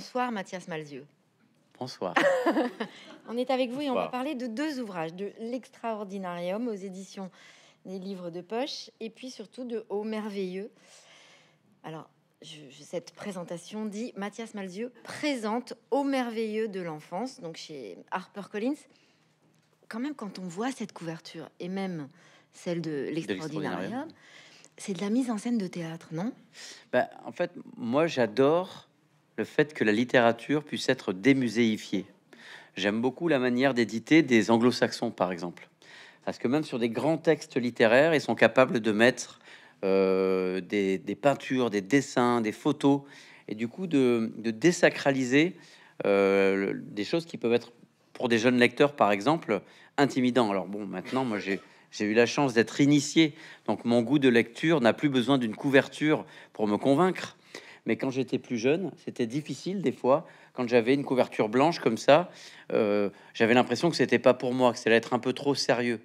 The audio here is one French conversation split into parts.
Bonsoir Mathias Malzieu. Bonsoir. on est avec vous et on va parler de deux ouvrages, de l'Extraordinarium aux éditions des livres de poche et puis surtout de Au merveilleux. Alors, je, cette présentation dit Mathias Malzieu présente Au merveilleux de l'enfance, donc chez HarperCollins. Quand même, quand on voit cette couverture et même celle de l'Extraordinarium, c'est de la mise en scène de théâtre, non Ben En fait, moi j'adore le fait que la littérature puisse être démuséifiée. J'aime beaucoup la manière d'éditer des anglo-saxons, par exemple. Parce que même sur des grands textes littéraires, ils sont capables de mettre euh, des, peintures, des dessins, des photos, et du coup de, désacraliser euh, des choses qui peuvent être, pour des jeunes lecteurs, par exemple, intimidants. Alors bon, maintenant, moi, j'ai eu la chance d'être initié. Donc mon goût de lecture n'a plus besoin d'une couverture pour me convaincre. Mais quand j'étais plus jeune, c'était difficile des fois. Quand j'avais une couverture blanche comme ça, euh, j'avais l'impression que c'était pas pour moi, que c'était être un peu trop sérieux.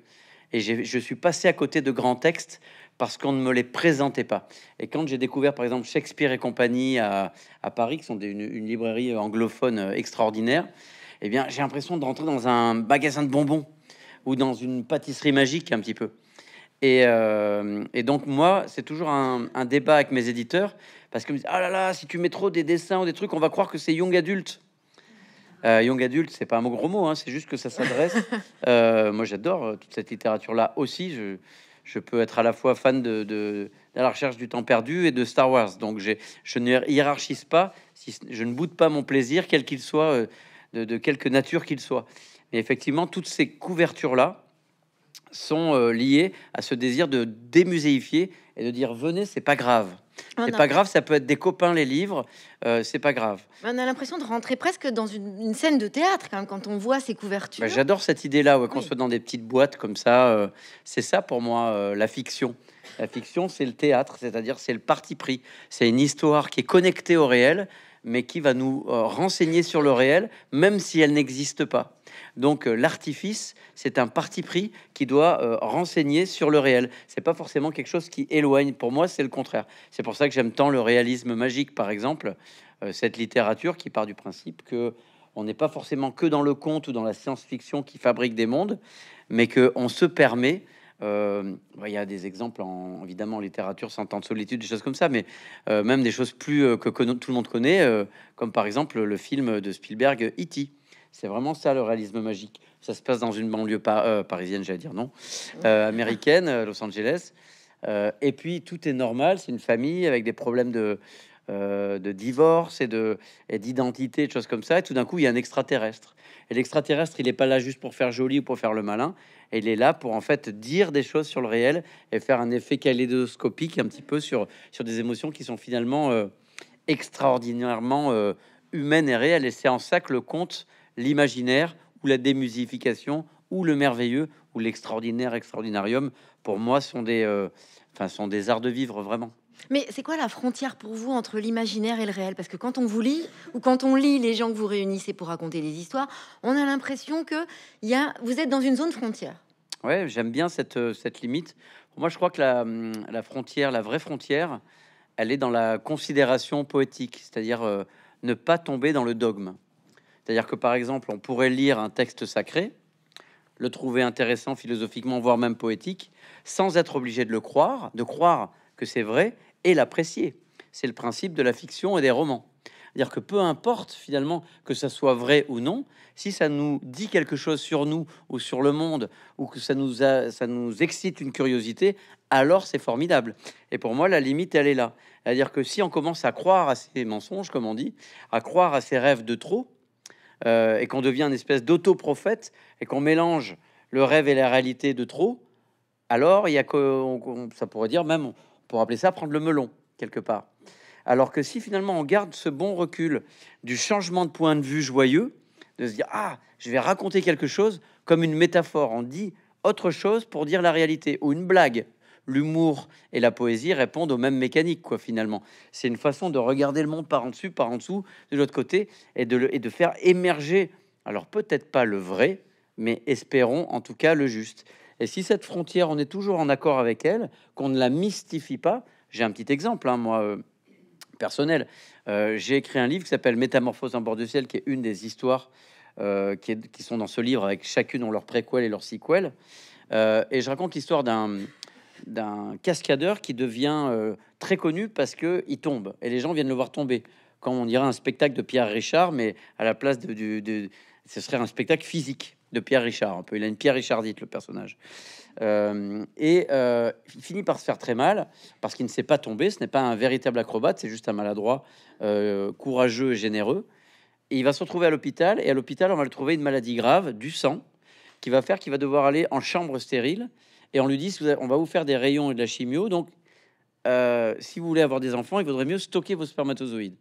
Et je suis passé à côté de grands textes parce qu'on ne me les présentait pas. Et quand j'ai découvert, par exemple, Shakespeare et compagnie à, Paris, qui sont une, librairie anglophone extraordinaire, eh bien, j'ai l'impression de rentrer dans un magasin de bonbons ou dans une pâtisserie magique un petit peu. Et, euh, et, donc, moi, c'est toujours un, débat avec mes éditeurs parce que, me disent Ah là là, si tu mets trop des dessins ou des trucs, on va croire que c'est young adulte. Euh, young adulte, c'est pas un gros mot, hein, c'est juste que ça s'adresse. Euh, moi, j'adore euh, toute cette littérature-là aussi. Je, je, peux être à la fois fan de, la recherche du temps perdu et de Star Wars. Donc, je ne hiérarchise pas, si, je ne boude pas mon plaisir, quel qu'il soit, de, de quelque nature qu'il soit. Mais effectivement, toutes ces couvertures-là, sont euh, liés à ce désir de démuséifier et de dire venez, c'est pas grave. Ah c'est pas grave, ça peut être des copains les livres, euh, c'est pas grave. On a l'impression de rentrer presque dans une, scène de théâtre quand, on voit ces bah, couvertures. J'adore cette idée-là, qu'on soit dans des petites boîtes comme ça. Euh, c'est ça pour moi la fiction. La fiction, c'est le théâtre, c'est-à-dire c'est le parti pris. C'est une histoire qui est connectée au réel mais qui va nous euh, renseigner sur le réel, même si elle n'existe pas. Donc euh, l'artifice, c'est un parti pris qui doit euh, renseigner sur le réel. n'est pas forcément quelque chose qui éloigne. Pour moi, c'est le contraire. C'est pour ça que j'aime tant le réalisme magique, par exemple, cette littérature qui part du principe qu'on n'est pas forcément que dans le conte ou dans la science-fiction qui fabrique des mondes, mais qu'on se permet euh, il y a des exemples, en, évidemment, en littérature, sans temps de solitude, des choses comme ça, mais euh, même des choses plus euh, que, tout le monde connaît, comme par exemple le film de Spielberg, E.T. E c'est vraiment ça le réalisme magique. Ça se passe dans une banlieue parisienne, j'allais dire non, américaine, Los Angeles. et puis tout est normal, c'est une famille avec des problèmes de, divorce et de d'identité, de choses comme ça. Et tout d'un coup, il y a un extraterrestre. Et l'extraterrestre, il n'est pas là juste pour faire joli ou pour faire le malin. Et il est là pour en fait dire des choses sur le réel et faire un effet kaléidoscopique un petit peu sur, sur des émotions qui sont finalement euh, extraordinairement euh, humaines et réelles. Et c'est en ça que le conte, l'imaginaire ou la démusification ou le merveilleux ou l'extraordinaire extraordinarium, pour moi, sont des, euh, sont des arts de vivre vraiment. Mais c'est quoi la frontière pour vous entre l'imaginaire et le réel Parce que quand on vous lit, ou quand on lit les gens que vous réunissez pour raconter des histoires, on a l'impression que y vous êtes dans une zone frontière. Oui, j'aime bien euh, cette, limite. moi, je crois que hum, la, frontière, la vraie frontière, elle est dans la considération poétique, c'est-à-dire euh, ne pas tomber dans le dogme. C'est-à-dire que, par exemple, on pourrait lire un texte sacré, le trouver intéressant philosophiquement, voire même poétique, sans être obligé de le croire, de croire que c'est vrai et l'apprécier. C'est le principe de la fiction et des romans. C'est-à-dire que peu importe finalement que ça soit vrai ou non, si ça nous dit quelque chose sur nous ou sur le monde ou que ça nous, a, ça nous excite une curiosité, alors c'est formidable. Et pour moi, la limite, elle est là. C'est-à-dire que si on commence à croire à ces mensonges, comme on dit, à croire à ces rêves de trop, euh, et qu'on devient une espèce d'autoprophète et qu'on mélange le rêve et la réalité de trop, alors il y a que ça pourrait dire même pour appeler ça prendre le melon, quelque part. Alors que si finalement on garde ce bon recul du changement de point de vue joyeux, de se dire Ah, je vais raconter quelque chose comme une métaphore, on dit autre chose pour dire la réalité, ou une blague. L'humour et la poésie répondent aux mêmes mécaniques, quoi, finalement. C'est une façon de regarder le monde par en dessus, par en dessous, de l'autre côté, et de, le, et de faire émerger, alors peut-être pas le vrai, mais espérons en tout cas le juste. Et si cette frontière, on est toujours en accord avec elle, qu'on ne la mystifie pas, j'ai un petit exemple, hein, moi, euh, personnel. Euh, j'ai écrit un livre qui s'appelle Métamorphose en bord du ciel, qui est une des histoires euh, qui, sont dans ce livre, avec chacune ont leur préquel et leur sequel. et je raconte l'histoire d'un d'un cascadeur qui devient très connu parce que il tombe et les gens viennent le voir tomber Quand on dirait un spectacle de Pierre Richard mais à la place de ce serait un spectacle physique de Pierre Richard, un peu. Il a une Pierre Richardite, le personnage. Euh, et euh, il finit par se faire très mal parce qu'il ne sait pas tomber. Ce n'est pas un véritable acrobate, c'est juste un maladroit, euh, courageux et généreux. Et il va se retrouver à l'hôpital. Et à l'hôpital, on va le trouver une maladie grave du sang qui va faire qu'il va devoir aller en chambre stérile. Et on lui dit on va vous faire des rayons et de la chimio. Donc, si vous voulez avoir des enfants, il vaudrait mieux stocker vos spermatozoïdes.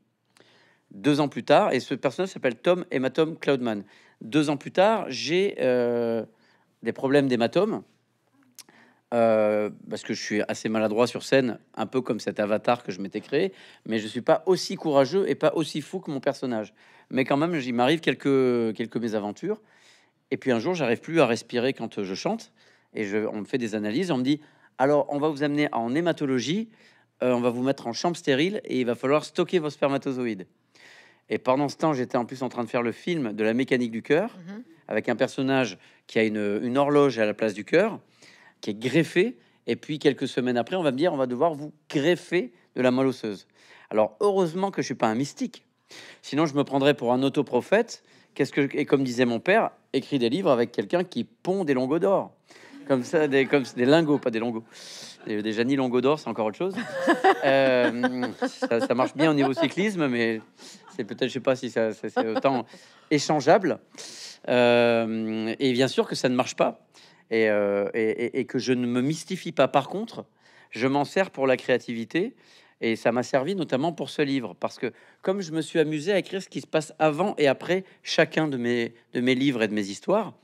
Deux ans plus tard, et ce personnage s'appelle Tom Hématome Cloudman. Deux ans plus tard, j'ai euh, des problèmes d'hématome. Euh, parce que je suis assez maladroit sur scène, un peu comme cet avatar que je m'étais créé, mais je suis pas aussi courageux et pas aussi fou que mon personnage. Mais quand même, il m'arrive quelques, quelques mésaventures. Et puis un jour, j'arrive plus à respirer quand je chante, et on me fait des analyses, on me dit, alors on va vous amener en hématologie, euh, on va vous mettre en chambre stérile, et il va falloir stocker vos spermatozoïdes. Et pendant ce temps, j'étais en plus en train de faire le film de la mécanique du cœur, mhm. avec un personnage qui a une, une horloge à la place du cœur, qui est greffé. Et puis quelques semaines après, on va me dire, on va devoir vous greffer de la moelle osseuse. Alors heureusement que je suis pas un mystique, sinon je me prendrais pour un autoprophète. Qu'est-ce que et comme disait mon père, écrit des livres avec quelqu'un qui pond des longos d'or, comme ça, des comme des lingots, pas des longos. Déjà ni longos d'or, c'est encore autre chose. Euh, ça, ça marche bien au niveau cyclisme, mais c'est peut-être, je sais pas si ça, c'est autant échangeable. Euh, et bien sûr que ça ne marche pas euh, et, que je ne me mystifie pas. Par contre, je m'en sers pour la créativité et ça m'a servi notamment pour ce livre parce que comme je me suis amusé à écrire ce qui se passe avant et après chacun de mes, de mes livres et de mes histoires,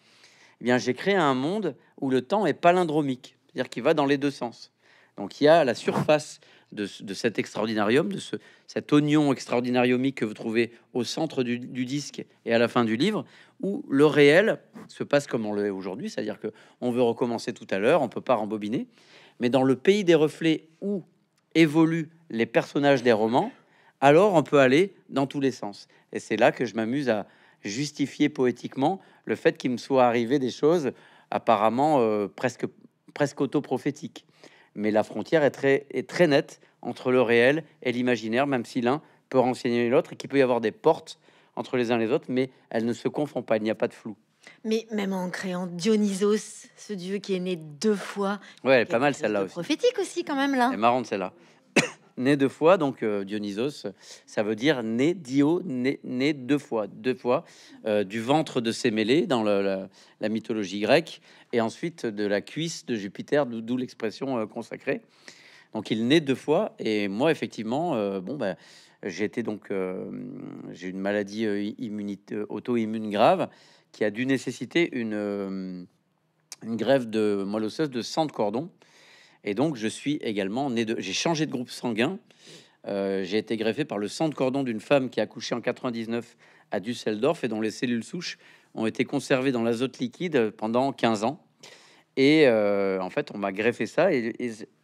eh bien j'ai créé un monde où le temps est palindromique, c'est-à-dire qu'il va dans les deux sens. Donc il y a la surface de, cet extraordinarium, de cet oignon extraordinariumique que vous trouvez au centre du, disque et à la fin du livre, où le réel se passe comme on le est aujourd'hui, c'est-à-dire que on veut recommencer tout à l'heure, on peut pas rembobiner, mais dans le pays des reflets où évoluent les personnages des romans, alors on peut aller dans tous les sens. Et c'est là que je m'amuse à justifier poétiquement le fait qu'il me soit arrivé des choses apparemment euh, presque presque autoprophétiques mais la frontière est très, est très nette entre le réel et l'imaginaire, même si l'un peut renseigner l'autre et qu'il peut y avoir des portes entre les uns et les autres, mais elles ne se confondent pas, il n'y a pas de flou. Mais même en créant Dionysos, ce dieu qui est né deux fois. Ouais, elle est pas mal celle-là aussi. Prophétique aussi quand même là. Elle est marrante celle-là né deux fois, donc euh, Dionysos, ça veut dire né Dio, né, né deux fois, deux fois euh, du ventre de Sémélé dans la, mythologie grecque, et ensuite de la cuisse de Jupiter, d'où l'expression euh, consacrée. Donc il naît deux fois, et moi effectivement, bon ben. j'ai été donc j'ai une maladie auto-immune grave qui a dû nécessiter une, grève de moelle osseuse de de cordon, et donc, je suis également né de. J'ai changé de groupe sanguin. Euh, j'ai été greffé par le sang de cordon d'une femme qui a accouché en 99 à Düsseldorf et dont les cellules souches ont été conservées dans l'azote liquide pendant 15 ans. Et euh, en fait, on m'a greffé ça et,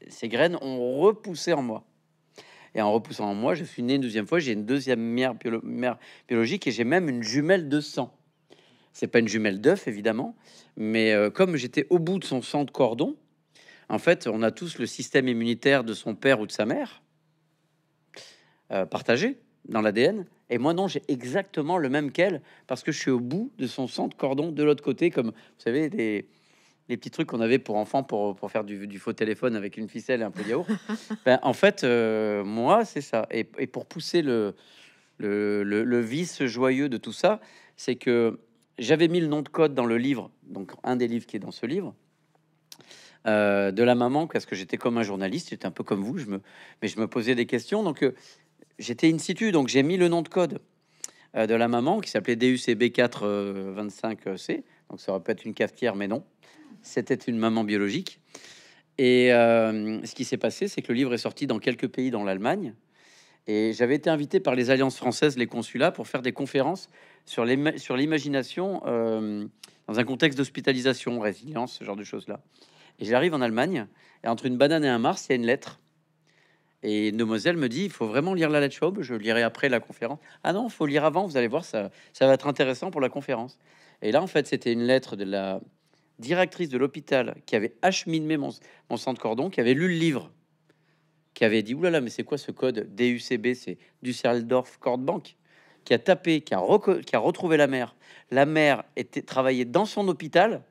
ces graines ont repoussé en moi. Et en repoussant en moi, je suis né une deuxième fois. J'ai une deuxième mère, biologique et j'ai même une jumelle de sang. C'est pas une jumelle d'œuf évidemment, mais euh, comme j'étais au bout de son sang de cordon, en fait, on a tous le système immunitaire de son père ou de sa mère, euh, partagé dans l'ADN. Et moi, non, j'ai exactement le même qu'elle, parce que je suis au bout de son centre cordon de l'autre côté, comme, vous savez, les petits trucs qu'on avait pour enfants pour, faire du, faux téléphone avec une ficelle et un peu de yaourt. Ben, en fait, euh, moi, c'est ça. Et, pour pousser le, vice joyeux de tout ça, c'est que j'avais mis le nom de code dans le livre, donc un des livres qui est dans ce livre. Euh, de la maman parce que j'étais comme un journaliste, j'étais un peu comme vous, mais je me posais des questions. Donc euh, j'étais in situ, donc j'ai mis le nom de code euh, de la maman qui s'appelait DUCB425C. donc ça aurait pu être une cafetière, mais non, c'était une maman biologique. Et ce qui s'est passé, c'est que le livre est sorti dans quelques pays dans l'Allemagne. Et j'avais été invité par les alliances françaises, les consulats, pour faire des conférences sur l'imagination dans un contexte d'hospitalisation, résilience, ce genre de choses-là. Et j'arrive en Allemagne, et entre une banane et un mars, il y a une lettre. Et demoiselle me dit, il faut vraiment lire la lettre Schaub, je lirai après la conférence. Ah non, il faut lire avant, vous allez voir, ça, ça va être intéressant pour la conférence. Et là, en fait, c'était une lettre de la directrice de l'hôpital qui avait acheminé mon, mon de cordon, qui avait lu le livre, qui avait dit, oulala, mais c'est quoi ce code DUCB, c'est Düsseldorf Cordbank qui a tapé, qui a, qui a retrouvé la mère. La mère était travaillée dans son hôpital,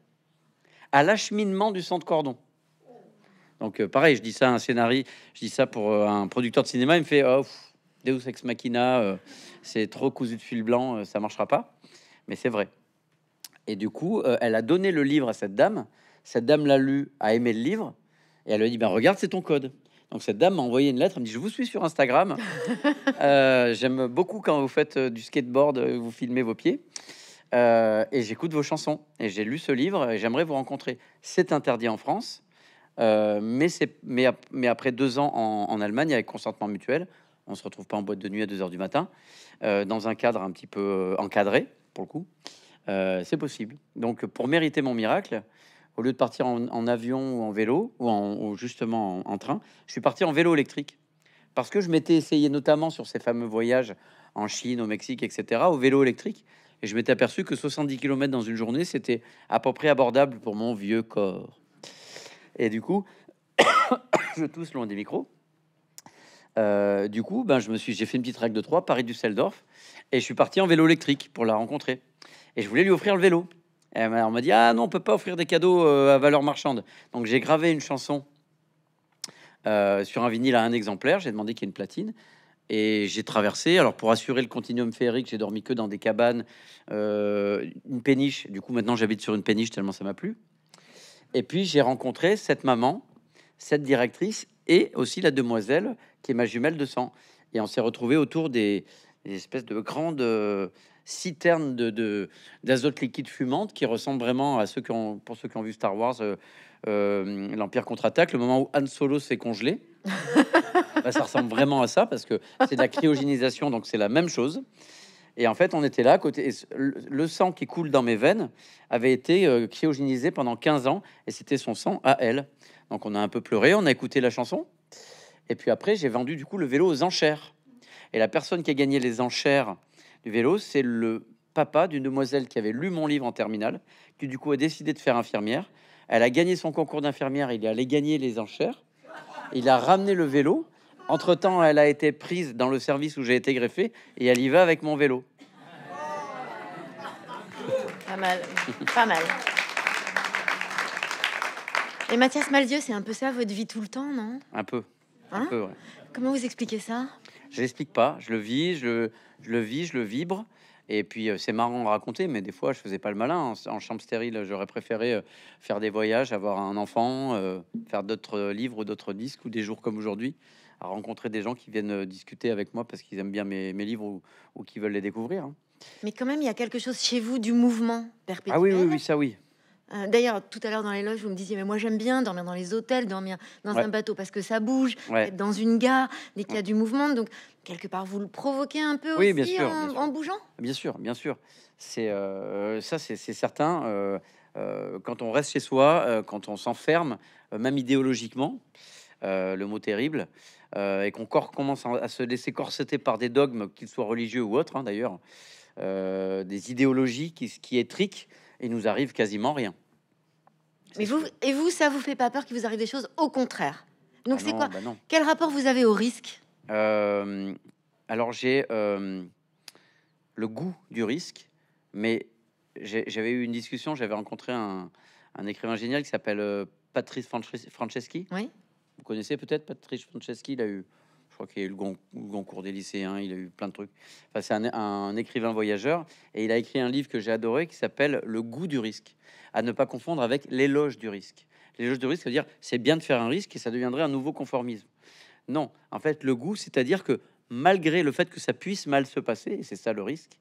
à l'acheminement du sang de cordon. Donc euh, pareil, je dis ça à un scénariste, je dis ça pour euh, un producteur de cinéma, il me fait oh, Deus ex machina, euh, c'est trop cousu de fil blanc, ça marchera pas. Mais c'est vrai. Et du coup, elle a donné le livre à cette dame. Cette dame l'a lu, a aimé le livre, et elle lui a dit ben regarde, c'est ton code. Donc cette dame m'a envoyé une lettre, elle me dit je vous suis sur Instagram. J'aime beaucoup quand vous faites du skateboard, vous filmez vos pieds. Euh, et j'écoute vos chansons. Et j'ai lu ce livre et j'aimerais vous rencontrer. C'est interdit en France, euh, mais, après deux ans en, Allemagne avec consentement mutuel, on se retrouve pas en boîte de nuit à 2 heures du matin, euh, dans un cadre un petit peu encadré, pour le coup. c'est possible. Donc pour mériter mon miracle, au lieu de partir en, avion ou en vélo, ou, justement en train, je suis parti en vélo électrique. Parce que je m'étais essayé notamment sur ces fameux voyages en Chine, au Mexique, etc., au vélo électrique. Et je m'étais aperçu que 70 km dans une journée, c'était à peu près abordable pour mon vieux corps. Et du coup, je tousse loin des micros. Euh, du coup, ben, je me suis, j'ai fait une petite règle de trois, Paris-Düsseldorf, et je suis parti en vélo électrique pour la rencontrer. Et je voulais lui offrir le vélo. Et on m'a dit Ah non, on peut pas offrir des cadeaux euh, à valeur marchande. Donc j'ai gravé une chanson euh, sur un vinyle à un exemplaire. J'ai demandé qu'il y ait une platine. Et j'ai traversé. Alors, pour assurer le continuum féerique, j'ai dormi que dans des cabanes, euh, une péniche. Du coup, maintenant, j'habite sur une péniche tellement ça m'a plu. Et puis, j'ai rencontré cette maman, cette directrice et aussi la demoiselle qui est ma jumelle de sang. Et on s'est retrouvé autour des, espèces de grandes euh, citernes de, d'azote liquide fumante qui ressemblent vraiment à ceux qui ont, pour ceux qui ont vu Star Wars, euh, euh, l'Empire contre-attaque, le moment où Han Solo s'est congelé. ça ressemble vraiment à ça parce que c'est de la cryogénisation, donc c'est la même chose. Et en fait, on était là, côté, le sang qui coule dans mes veines avait été euh, cryogénisé pendant 15 ans et c'était son sang à elle. Donc on a un peu pleuré, on a écouté la chanson. Et puis après, j'ai vendu du coup le vélo aux enchères. Et la personne qui a gagné les enchères du vélo, c'est le papa d'une demoiselle qui avait lu mon livre en terminale, qui du coup a décidé de faire infirmière elle a gagné son concours d'infirmière, il est allé gagner les enchères. Il a ramené le vélo. Entre-temps, elle a été prise dans le service où j'ai été greffé et elle y va avec mon vélo. Pas mal, pas mal. Et Mathias Maldieu, c'est un peu ça votre vie tout le temps, non Un peu. un hein peu Comment vous expliquez ça Je l'explique pas, je le vis, je le vis, je le vibre. Et puis, euh, c'est marrant à raconter, mais des fois, je faisais pas le malin. En, chambre stérile, j'aurais préféré euh, faire des voyages, avoir un enfant, euh, faire d'autres livres, d'autres disques, ou des jours comme aujourd'hui, à rencontrer des gens qui viennent discuter avec moi parce qu'ils aiment bien mes, livres ou, ou qui veulent les découvrir. Hein. Mais quand même, il y a quelque chose chez vous du mouvement perpétuel. Ah oui, oui, oui ça oui. D'ailleurs, tout à l'heure dans les loges, vous me disiez, mais moi j'aime bien dormir dans les hôtels, dormir dans un bateau parce que ça bouge, être dans une gare, dès qu'il y a du mouvement. Donc quelque part vous le provoquez un peu aussi en, bougeant Bien sûr, bien sûr. C'est euh, ça, c'est certain. Euh, euh, quand on reste chez soi, quand on s'enferme, même idéologiquement, le mot terrible, et qu'on commence à, se laisser corseter par des dogmes, qu'ils soient religieux ou autres, hein, d'ailleurs, des idéologies qui, qui étriquent, il nous arrive quasiment rien. Mais vous, et vous, ça vous fait pas peur qu'il vous arrive des choses au contraire donc ah c'est quoi bah Quel rapport vous avez au risque euh, alors j'ai euh, le goût du risque, mais j'avais eu une discussion, j'avais rencontré un, écrivain génial qui s'appelle euh, Patrice Franceschi. Oui. Vous connaissez peut-être Patrice Franceschi, il a eu, je crois qu'il a eu le, Gon, des lycéens, il a eu plein de trucs. Enfin, c'est un, écrivain voyageur et il a écrit un livre que j'ai adoré qui s'appelle Le goût du risque, à ne pas confondre avec l'éloge du risque. L'éloge du risque, veut dire c'est bien de faire un risque et ça deviendrait un nouveau conformisme. Non, en fait, le goût, c'est-à-dire que malgré le fait que ça puisse mal se passer, et c'est ça le risque,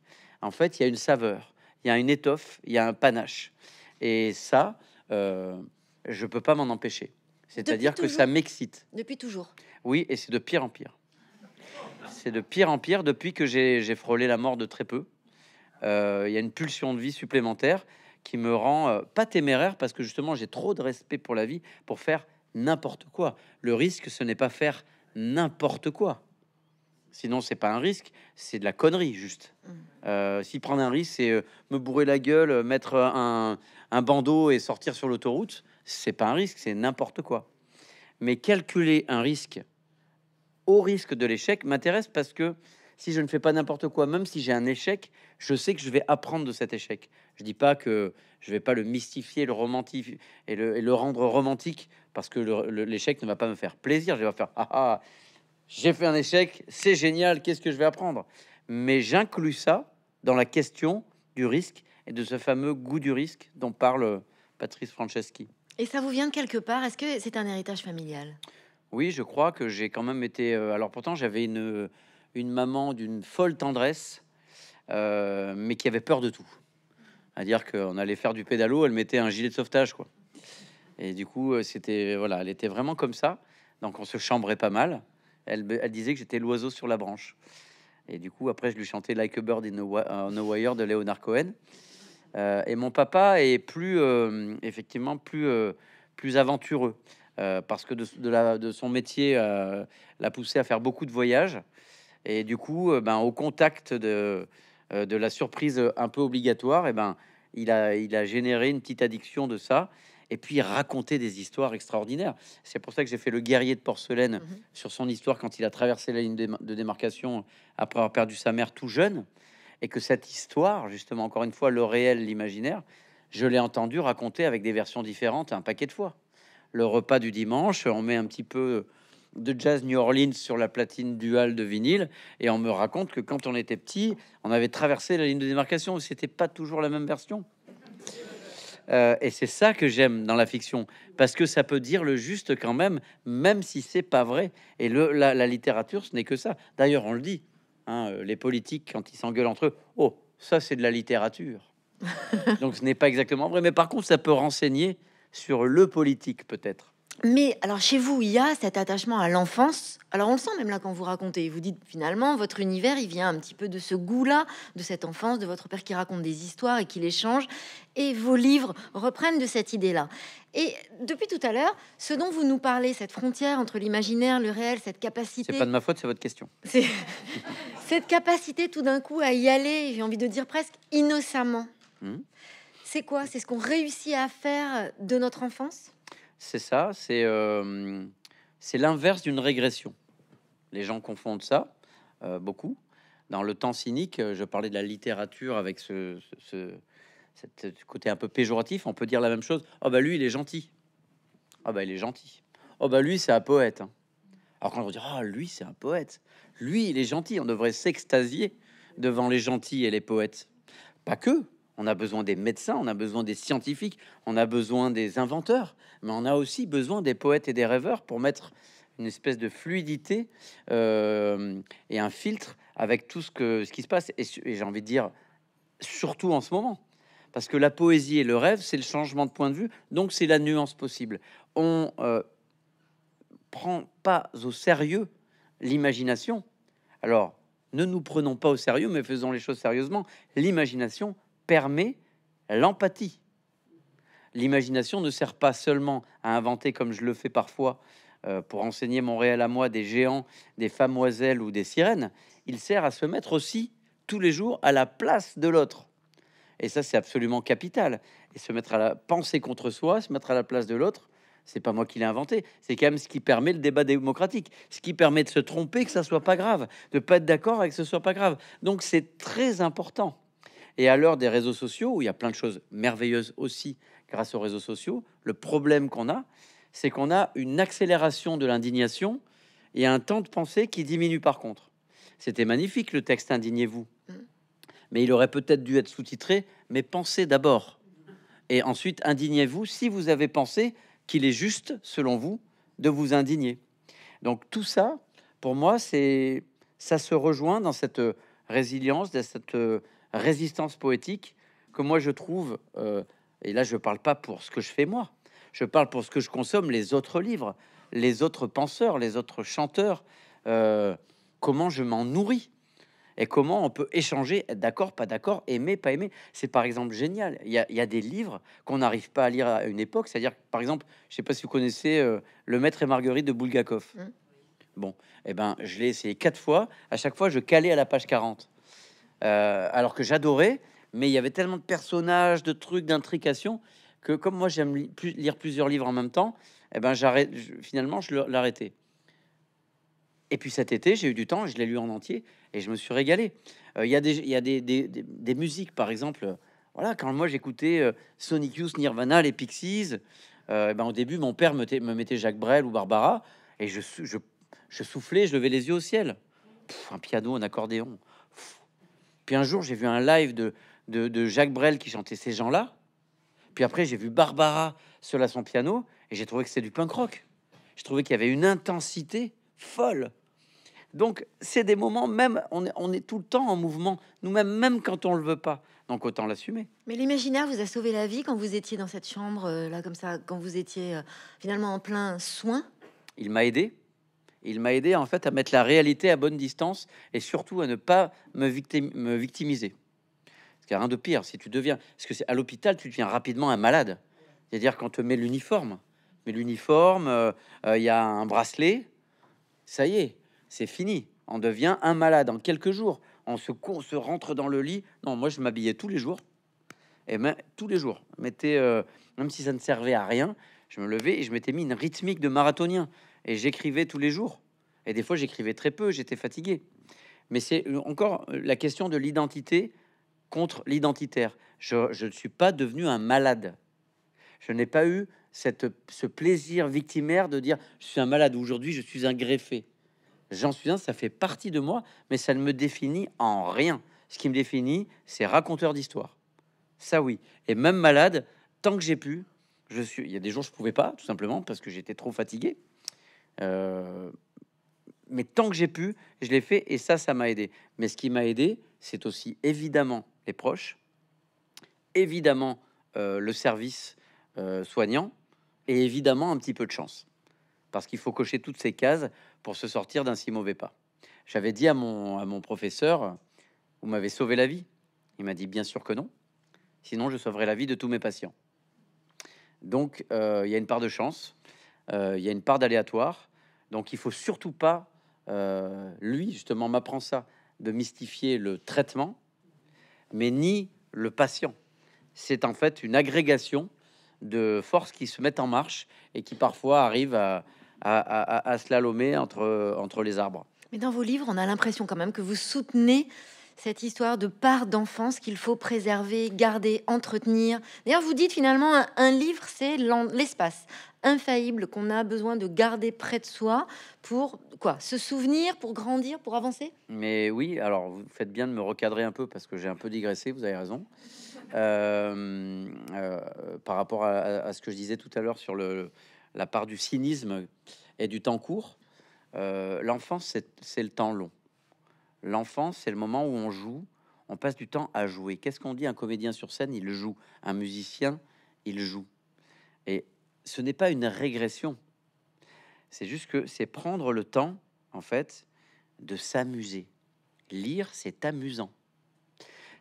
en fait, il y a une saveur, il y a une étoffe, il y a un panache. Et ça, euh, je peux pas m'en empêcher. C'est-à-dire que ça m'excite. Depuis toujours. Oui, et c'est de pire en pire. C'est de pire en pire depuis que j'ai frôlé la mort de très peu. Euh, il y a une pulsion de vie supplémentaire qui me rend euh, pas téméraire parce que justement j'ai trop de respect pour la vie pour faire n'importe quoi. Le risque, ce n'est pas faire n'importe quoi. Sinon, c'est pas un risque, c'est de la connerie, juste. Mmh. Euh, prendre un risque, c'est euh, me bourrer la gueule, euh, mettre euh, un, un bandeau et sortir sur l'autoroute, c'est pas un risque, c'est n'importe quoi. Mais calculer un risque au risque de l'échec m'intéresse parce que si je ne fais pas n'importe quoi, même si j'ai un échec, je sais que je vais apprendre de cet échec. Je dis pas que je vais pas le mystifier, le romantifier et le, et le rendre romantique parce que l'échec ne va pas me faire plaisir. Je vais faire ah, ah j'ai fait un échec, c'est génial, qu'est-ce que je vais apprendre Mais j'inclus ça dans la question du risque et de ce fameux goût du risque dont parle Patrice Franceschi. Et ça vous vient de quelque part Est-ce que c'est un héritage familial Oui, je crois que j'ai quand même été. Euh, alors pourtant, j'avais une une maman d'une folle tendresse, euh, mais qui avait peur de tout. À dire qu'on allait faire du pédalo, elle mettait un gilet de sauvetage, quoi. Et du coup, euh, c'était voilà, elle était vraiment comme ça. Donc on se chambrait pas mal. Elle, disait que j'étais l'oiseau sur la branche. Et du coup, après, je lui chantais Like a Bird in a, euh, Wire de Leonard Cohen. et mon papa est plus, effectivement, plus, plus aventureux parce que de, de, de son métier l'a poussé à faire beaucoup de voyages. Et du coup, euh, ben, au contact de, euh, de la surprise un peu obligatoire, et eh ben, il, a, il généré une petite addiction de ça. Et puis, raconter des histoires extraordinaires. C'est pour ça que j'ai fait le guerrier de porcelaine mhm. sur son histoire quand il a traversé la ligne de démarcation après avoir perdu sa mère tout jeune. Et que cette histoire, justement, encore une fois, le réel, l'imaginaire, je l'ai entendu raconter avec des versions différentes un paquet de fois. Le repas du dimanche, on met un petit peu de jazz New Orleans sur la platine duale de vinyle. Et on me raconte que quand on était petit, on avait traversé la ligne de démarcation. C'était pas toujours la même version. Euh, et c'est ça que j'aime dans la fiction, parce que ça peut dire le juste quand même, même si c'est pas vrai. Et le, la, la littérature, ce n'est que ça. D'ailleurs, on le dit. Hein, euh, les politiques, quand ils s'engueulent entre eux, oh, ça c'est de la littérature. Donc ce n'est pas exactement vrai, mais par contre, ça peut renseigner sur le politique peut-être. Mais alors chez vous, il y a cet attachement à l'enfance. Alors on le sent même là quand vous racontez. Vous dites finalement, votre univers, il vient un petit peu de ce goût-là, de cette enfance, de votre père qui raconte des histoires et qui les change. Et vos livres reprennent de cette idée-là. Et depuis tout à l'heure, ce dont vous nous parlez, cette frontière entre l'imaginaire, le réel, cette capacité... C'est pas de ma faute, c'est votre question. cette capacité tout d'un coup à y aller, j'ai envie de dire presque innocemment. Mmh. C'est quoi C'est ce qu'on réussit à faire de notre enfance c'est ça, euh, c'est l'inverse d'une régression. Les gens confondent ça euh, beaucoup. Dans le temps cynique, euh, je parlais de la littérature avec ce, ce, côté un peu péjoratif. On peut dire la même chose. oh bah lui, il est gentil. oh bah il est gentil. Oh bah lui, c'est un poète. Hein. Alors quand on dit oh, lui, c'est un poète. Lui, il est gentil. On devrait s'extasier devant les gentils et les poètes. Pas que, on a besoin des médecins, on a besoin des scientifiques, on a besoin des inventeurs, mais on a aussi besoin des poètes et des rêveurs pour mettre une espèce de fluidité euh, et un filtre avec tout ce, qui se passe. Et, j'ai envie de dire, surtout en ce moment. Parce que la poésie et le rêve, c'est le changement de point de vue, donc c'est la nuance possible. On euh, prend pas au sérieux l'imagination. Alors, ne nous prenons pas au sérieux, mais faisons les choses sérieusement. L'imagination, permet l'empathie. L'imagination ne sert pas seulement à inventer, comme je le fais parfois, euh, pour enseigner mon réel à moi, des géants, des famoiselles ou des sirènes. Il sert à se mettre aussi tous les jours à la place de l'autre. Et ça, c'est absolument capital. Et se mettre à la pensée contre soi, se mettre à la place de l'autre, c'est pas moi qui l'ai inventé. C'est quand même ce qui permet le débat démocratique, ce qui permet de se tromper, que ça soit pas grave, de pas être d'accord et que ce soit pas grave. Donc c'est très important. Et à l'heure des réseaux sociaux, où il y a plein de choses merveilleuses aussi grâce aux réseaux sociaux, le problème qu'on a, c'est qu'on a une accélération de l'indignation et un temps de pensée qui diminue par contre. C'était magnifique le texte Indignez-vous. Mm. Mais il aurait peut-être dû être sous-titré Mais pensez d'abord. Et ensuite, indignez-vous si vous avez pensé qu'il est juste, selon vous, de vous indigner. Donc tout ça, pour moi, c'est ça se rejoint dans cette euh, résilience, dans cette euh, résistance poétique que moi je trouve, euh, et là je ne parle pas pour ce que je fais moi, je parle pour ce que je consomme, les autres livres, les autres penseurs, les autres chanteurs, euh, comment je m'en nourris et comment on peut échanger, d'accord, pas d'accord, aimer, pas aimer. C'est par exemple génial. Il y a, des livres qu'on n'arrive pas à lire à une époque. C'est-à-dire, par exemple, je sais pas si vous connaissez euh, Le Maître et Marguerite de Bulgakov. Mmh. Bon, eh ben, je l'ai essayé quatre fois. À chaque fois, je calais à la page 40. Euh, alors que j'adorais, mais il y avait tellement de personnages, de trucs, d'intrications que comme moi j'aime lire plusieurs livres en même temps, eh ben j'arrête. Finalement, je l'arrêtais. Et puis cet été, j'ai eu du temps, je l'ai lu en entier et je me suis régalé. Euh, il y a, des, y a des, musiques, par exemple. Voilà, quand moi j'écoutais euh, Sonic Youth, Nirvana, les Pixies, eh ben, au début, mon père me, mettait Jacques Brel ou Barbara et je, soufflais, je levais les yeux au ciel. un piano, un accordéon. Puis un jour, j'ai vu un live de, Jacques Brel qui chantait ces gens-là. Puis après, j'ai vu Barbara seule à son piano et j'ai trouvé que c'est du punk rock. Je trouvais qu'il y avait une intensité folle. Donc, c'est des moments, même, on est, tout le temps en mouvement, nous-mêmes, même quand on le veut pas. Donc, autant l'assumer. Mais l'imaginaire vous a sauvé la vie quand vous étiez dans cette chambre, euh, là, comme ça, quand vous étiez euh, finalement en plein soin Il m'a aidé. Il m'a aidé en fait à mettre la réalité à bonne distance et surtout à ne pas me, victimiser. Parce qu'il a rien de pire si tu deviens, parce que c'est à l'hôpital, tu deviens rapidement un malade. C'est-à-dire quand te met l'uniforme, mais l'uniforme, euh, euh, il y a un bracelet, ça y est, c'est fini. On devient un malade en quelques jours. On se, on se rentre dans le lit. Non, moi je m'habillais tous les jours. Et ben, tous les jours, euh, même si ça ne servait à rien, je me levais et je m'étais mis une rythmique de marathonien. Et j'écrivais tous les jours. Et des fois, j'écrivais très peu, j'étais fatigué. Mais c'est euh, encore euh, la question de l'identité contre l'identitaire. Je, ne suis pas devenu un malade. Je n'ai pas eu cette, ce plaisir victimaire de dire je suis un malade aujourd'hui, je suis un greffé. J'en suis un, ça fait partie de moi, mais ça ne me définit en rien. Ce qui me définit, c'est raconteur d'histoire. Ça oui. Et même malade, tant que j'ai pu, je suis. Il y a des jours, je pouvais pas, tout simplement parce que j'étais trop fatigué. Euh, mais tant que j'ai pu, je l'ai fait et ça, ça m'a aidé. Mais ce qui m'a aidé, c'est aussi évidemment les proches, évidemment euh, le service euh, soignant et évidemment un petit peu de chance. Parce qu'il faut cocher toutes ces cases pour se sortir d'un si mauvais pas. J'avais dit à mon, à mon professeur, vous m'avez sauvé la vie. Il m'a dit, bien sûr que non. Sinon, je sauverai la vie de tous mes patients. Donc, il y a une part de chance. Euh, il y a une part d'aléatoire. Donc il faut surtout pas, euh, lui justement m'apprend ça, de mystifier le traitement, mais ni le patient. C'est en fait une agrégation de forces qui se mettent en marche et qui parfois arrivent à, à, slalomer entre les arbres. Mais dans vos livres, on a l'impression quand même que vous soutenez cette histoire de part d'enfance qu'il faut préserver, garder, entretenir. D'ailleurs, vous dites finalement, un, livre, c'est l'espace infaillible qu'on a besoin de garder près de soi pour quoi Se souvenir, pour grandir, pour avancer Mais oui, alors vous faites bien de me recadrer un peu parce que j'ai un peu digressé, vous avez raison. Euh, euh, par rapport à, ce que je disais tout à l'heure sur la part du cynisme et du temps court, euh, l'enfance, c'est le temps long l'enfance, c'est le moment où on joue, on passe du temps à jouer. Qu'est-ce qu'on dit Un comédien sur scène, il joue. Un musicien, il joue. Et ce n'est pas une régression. C'est juste que c'est prendre le temps, en fait, de s'amuser. Lire, c'est amusant.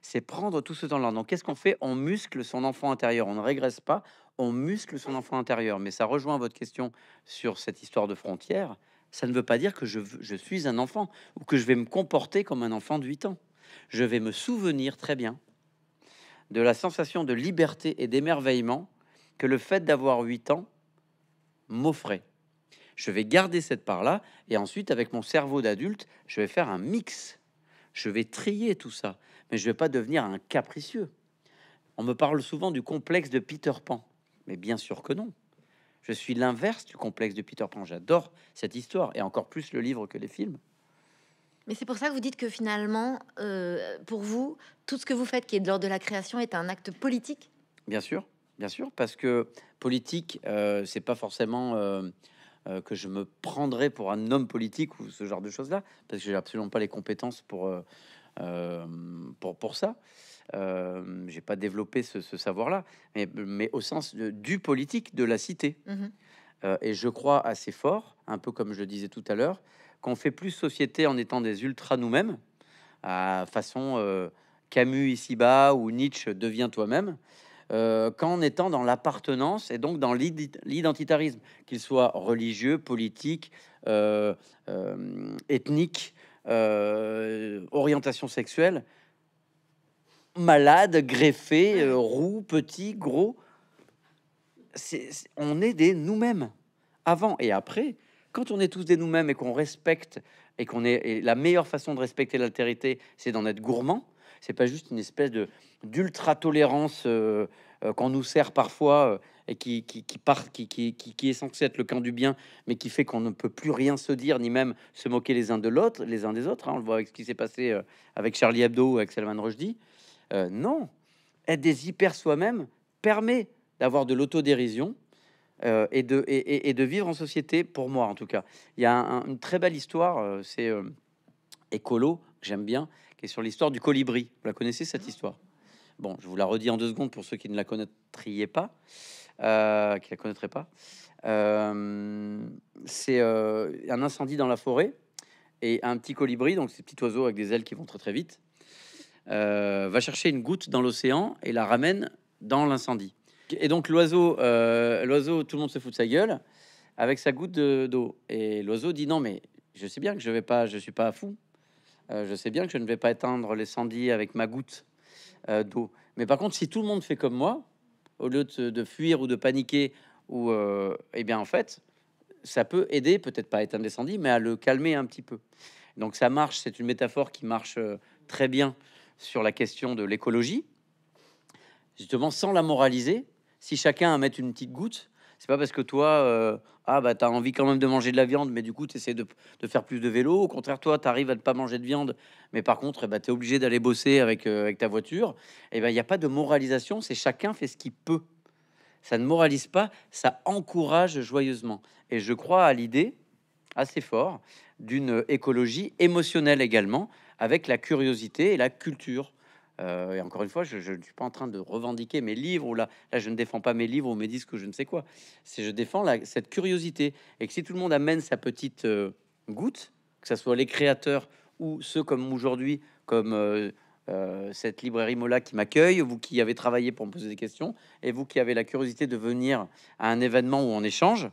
C'est prendre tout ce temps-là. Donc, qu'est-ce qu'on fait On muscle son enfant intérieur. On ne régresse pas, on muscle son enfant intérieur. Mais ça rejoint votre question sur cette histoire de frontières ça ne veut pas dire que je, suis un enfant ou que je vais me comporter comme un enfant de 8 ans. Je vais me souvenir très bien de la sensation de liberté et d'émerveillement que le fait d'avoir 8 ans m'offrait. Je vais garder cette part-là et ensuite, avec mon cerveau d'adulte, je vais faire un mix. Je vais trier tout ça, mais je ne vais pas devenir un capricieux. On me parle souvent du complexe de Peter Pan, mais bien sûr que non. Je suis l'inverse du complexe de Peter Pan. J'adore cette histoire et encore plus le livre que les films. Mais c'est pour ça que vous dites que finalement, euh, pour vous, tout ce que vous faites qui est de de la création est un acte politique Bien sûr, bien sûr, parce que politique, euh, c'est pas forcément euh, que je me prendrais pour un homme politique ou ce genre de choses-là, parce que j'ai absolument pas les compétences pour, pour, pour ça. Euh, j'ai pas développé ce, savoir-là, mais, au sens du politique de la cité. Mmh euh, et je crois assez fort, un peu comme je le disais tout à l'heure, qu'on fait plus société en étant des ultras nous-mêmes, à façon euh, Camus ici-bas ou Nietzsche devient toi-même, euh, qu'en étant dans l'appartenance et donc dans l'identitarisme, qu'il soit religieux, politique, ethnique, orientation sexuelle. Malade, greffé, euh, roux, petit, gros. C'est, on est des nous-mêmes avant et après. Quand on est tous des nous-mêmes et qu'on respecte et qu'on est la meilleure façon de respecter l'altérité, c'est d'en être gourmand. C'est pas juste une espèce de d'ultra tolérance euh, euh, qu'on nous sert parfois et qui qui, qui part qui, qui, qui est censé être le camp du bien, mais qui fait qu'on ne peut plus rien se dire ni même se moquer les uns de l'autre, les uns des autres. Hein. On le voit avec ce qui s'est passé avec Charlie Hebdo ou avec Salman Rushdie. Euh, non, être des hyper soi-même permet d'avoir de l'autodérision euh, et, de, vivre en société, pour moi en tout cas. Il y a une très belle histoire, euh, c'est écolo, j'aime bien, qui est sur l'histoire du colibri. Vous la connaissez cette histoire Bon, je vous la redis en deux secondes pour ceux qui ne la pas, qui la connaîtraient pas. c'est un incendie dans la forêt et un petit colibri, donc ces petits oiseaux avec des ailes qui vont très très vite, euh, va chercher une goutte dans l'océan et la ramène dans l'incendie. Et donc l'oiseau, euh, l'oiseau, tout le monde se fout de sa gueule avec sa goutte d'eau. et l'oiseau dit non mais je sais bien que je vais pas, je suis pas fou. Euh, je sais bien que je ne vais pas éteindre l'incendie avec ma goutte d'eau. Mais par contre, si tout le monde fait comme moi, au lieu de, fuir ou de paniquer, ou eh bien en fait, ça peut aider, peut-être pas à éteindre l'incendie, mais à le calmer un petit peu. Donc ça marche, c'est une métaphore qui marche très bien sur la question de l'écologie, justement sans la moraliser. Si chacun mettre une petite goutte, c'est pas parce que toi, euh, ah bah t'as envie quand même de manger de la viande, mais du coup tu de, de faire plus de vélo. Au contraire, toi tu arrives à ne pas manger de viande, mais par contre, eh bah, t'es obligé d'aller bosser avec, euh, avec ta voiture. Et eh ben bah, il n'y a pas de moralisation, c'est chacun fait ce qu'il peut. Ça ne moralise pas, ça encourage joyeusement. Et je crois à l'idée assez fort d'une écologie émotionnelle également, avec la curiosité et la culture. Euh, et encore une fois, je ne suis pas en train de revendiquer mes livres ou là, je ne défends pas mes livres ou mes disques ou je ne sais quoi. C'est je défends cette curiosité et que si tout le monde amène sa petite euh, goutte, que ce soit les créateurs ou ceux comme aujourd'hui, comme euh, cette librairie Mola qui m'accueille, vous qui avez travaillé pour me poser des questions et vous qui avez la curiosité de venir à un événement ou en échange,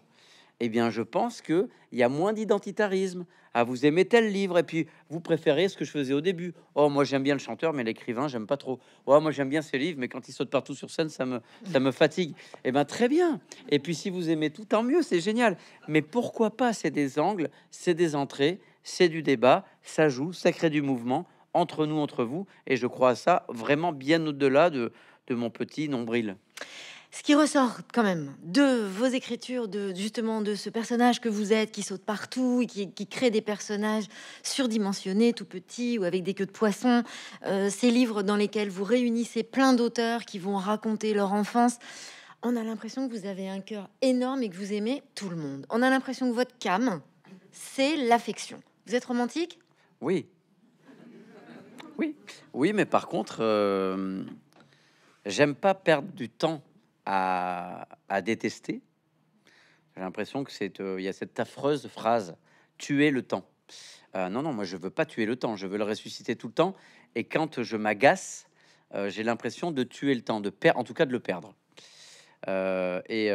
eh bien, je pense qu'il y a moins d'identitarisme, ah, vous aimez tel livre et puis vous préférez ce que je faisais au début. Oh, moi j'aime bien le chanteur, mais l'écrivain, j'aime pas trop. Oh, moi j'aime bien ses livres, mais quand il saute partout sur scène, ça me, ça me fatigue. Eh ben très bien. Et puis si vous aimez tout, tant mieux, c'est génial. Mais pourquoi pas C'est des angles, c'est des entrées, c'est du débat, ça joue, ça crée du mouvement entre nous, entre vous. Et je crois à ça vraiment bien au-delà de mon petit nombril ce qui ressort quand même de vos écritures, de justement de ce personnage que vous êtes, qui saute partout, et qui, crée des personnages surdimensionnés, tout petits ou avec des queues de poisson, euh, ces livres dans lesquels vous réunissez plein d'auteurs qui vont raconter leur enfance. On a l'impression que vous avez un cœur énorme et que vous aimez tout le monde. On a l'impression que votre cam, c'est l'affection. Vous êtes romantique Oui. Oui. Oui, mais par contre, euh, j'aime pas perdre du temps à, détester. J'ai l'impression que c'est, euh, il y a cette affreuse phrase tuer le temps. Euh, non, non, moi je veux pas tuer le temps, je veux le ressusciter tout le temps. Et quand je m'agace, euh, j'ai l'impression de tuer le temps, de perdre, en tout cas de le perdre. et,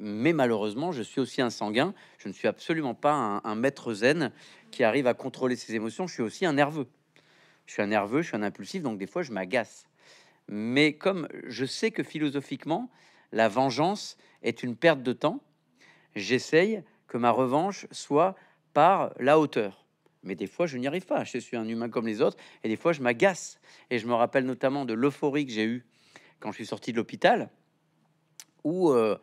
mais malheureusement, je suis aussi un sanguin. Je ne suis absolument pas un, maître zen qui arrive à contrôler ses émotions. Je suis aussi un nerveux. Je suis un nerveux, je suis un impulsif, donc des fois je m'agace. Mais comme je sais que philosophiquement, la vengeance est une perte de temps, j'essaye que ma revanche soit par la hauteur. Mais des fois, je n'y arrive pas. Je suis un humain comme les autres, et des fois, je m'agace. Et je me rappelle notamment de l'euphorie que j'ai eue quand je suis sorti de l'hôpital, où euh,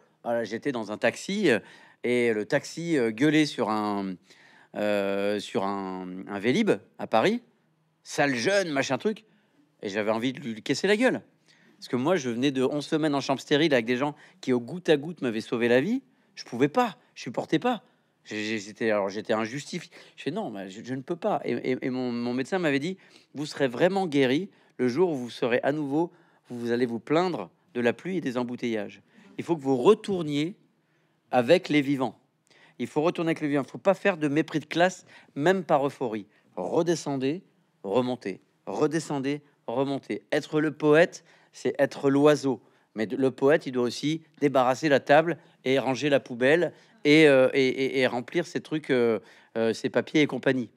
j'étais dans un taxi, euh, et le taxi euh, gueulait sur un, sur un Vélib à Paris. Sale jeune, machin truc. Et j'avais envie de lui casser la gueule. Parce que moi, je venais de 11 semaines en chambre stérile avec des gens qui, au goutte à goutte, m'avaient sauvé la vie. Je pouvais pas, je supportais pas. J'étais alors j'étais injustifié. Je fais non, mais je, ne peux pas. Et, mon, médecin m'avait dit, vous serez vraiment guéri le jour où vous serez à nouveau, vous allez vous plaindre de la pluie et des embouteillages. Il faut que vous retourniez avec les vivants. Il faut retourner avec les vivants. Il faut pas faire de mépris de classe, même par euphorie. Redescendez, remontez, redescendez, remonter. Être le poète, c'est être l'oiseau. Mais le poète, il doit aussi débarrasser la table et ranger la poubelle et, euh, remplir ses trucs, euh, euh, ses papiers et compagnie.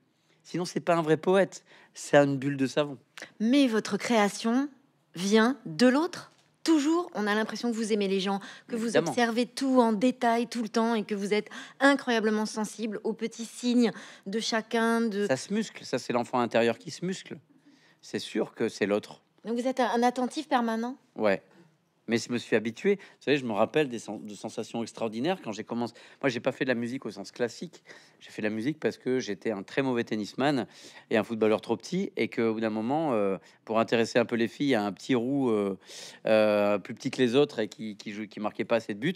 Sinon, c'est pas un vrai poète, c'est une bulle de savon. Mais votre création vient de l'autre toujours, on a l'impression que vous aimez les gens, que vous observez tout en détail tout le temps et que vous êtes incroyablement sensible aux petits signes de chacun. De... Ça se muscle, ça c'est l'enfant intérieur qui se muscle c'est sûr que c'est l'autre. Donc vous êtes un attentif permanent Ouais. Mais je me suis habitué. Vous savez, je me rappelle des de sensations extraordinaires quand j'ai commencé. Moi, j'ai pas fait de la musique au sens classique. J'ai fait de la musique parce que j'étais un très mauvais tennisman et un footballeur trop petit, et que bout d'un moment, euh, pour intéresser un peu les filles à un petit roux euh, euh, plus petit que les autres et qui qui, qui, marquait pas assez de buts,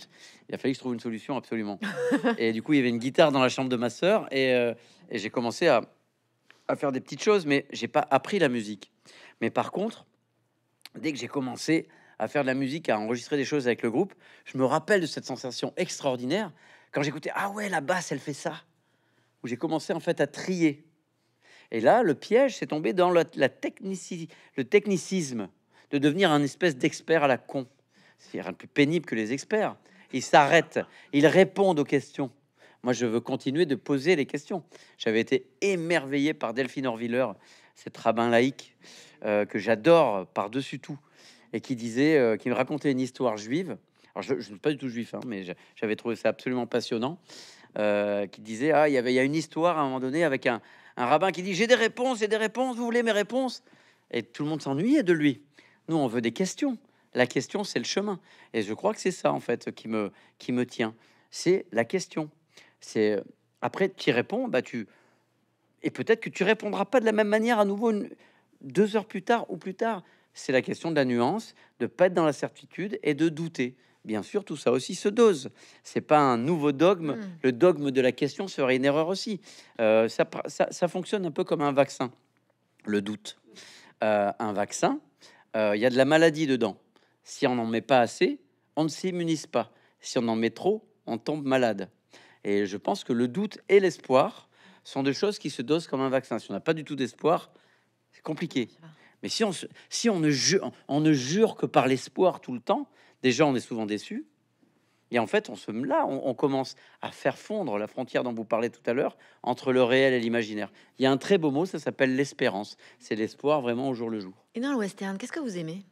il a fallu que je trouve une solution absolument. et du coup, il y avait une guitare dans la chambre de ma soeur et j'ai commencé à à faire des petites choses, mais j'ai pas appris la musique. Mais par contre, dès que j'ai commencé à faire de la musique, à enregistrer des choses avec le groupe, je me rappelle de cette sensation extraordinaire quand j'écoutais ah ouais la basse elle fait ça, où j'ai commencé en fait à trier. Et là, le piège s'est tombé dans la, la technici, le technicisme de devenir un espèce d'expert à la con. C'est rien de plus pénible que les experts. Ils s'arrêtent, ils répondent aux questions. Moi, je veux continuer de poser les questions. J'avais été émerveillé par Delphine Orwiller, cette rabbin laïque euh, que j'adore par-dessus tout, et qui disait, euh, me racontait une histoire juive. Alors, je, ne suis pas du tout juif, hein, mais j'avais trouvé ça absolument passionnant. Euh, qui disait, ah, il y avait, il a une histoire à un moment donné avec un, rabbin qui dit, j'ai des réponses, et des réponses, vous voulez mes réponses Et tout le monde s'ennuyait de lui. Nous, on veut des questions. La question, c'est le chemin. Et je crois que c'est ça, en fait, qui me, qui me tient. C'est la question. C'est euh, après, tu réponds, bah et peut-être que tu répondras pas de la même manière à nouveau deux heures plus tard ou plus tard. C'est la question de la nuance, de pas être dans la certitude et de douter. Bien sûr, tout ça aussi se dose. C'est pas un nouveau dogme. Hmm. Le dogme de la question serait une erreur aussi. Euh, ça, fonctionne un peu comme un vaccin. Le doute. Euh, un vaccin, il y a de la maladie dedans. Si on n'en met pas assez, on ne s'immunise pas. Si on en met trop, on tombe malade. Et je pense que le doute et l'espoir sont deux choses qui se dosent comme un vaccin. Si on n'a pas du tout d'espoir, c'est compliqué. Mais si on, si on, ne jure, on ne jure que par l'espoir tout le temps, déjà on est souvent déçu. Et en fait, on se là, on, commence à faire fondre la frontière dont vous parlez tout à l'heure entre le réel et l'imaginaire. Il y a un très beau mot, ça s'appelle l'espérance. C'est l'espoir vraiment au jour le jour. Et dans le western, qu'est-ce que vous aimez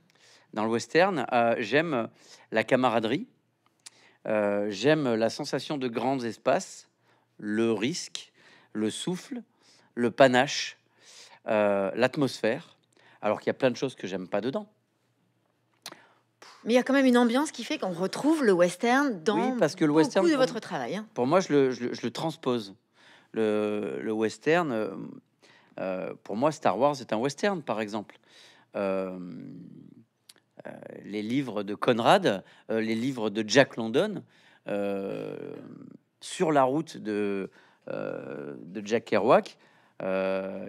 Dans le western, euh, j'aime la camaraderie. Euh, j'aime la sensation de grands espaces, le risque, le souffle, le panache, euh, l'atmosphère. Alors qu'il y a plein de choses que j'aime pas dedans. Mais il y a quand même une ambiance qui fait qu'on retrouve le western dans parce que le beaucoup western, de votre travail. Hein. Pour moi, je le, transpose. Le, western, euh, pour moi, Star Wars est un western, par exemple. Euh, euh, les livres de Conrad, euh, les livres de Jack London, euh, sur la route de, de Jack Kerouac, il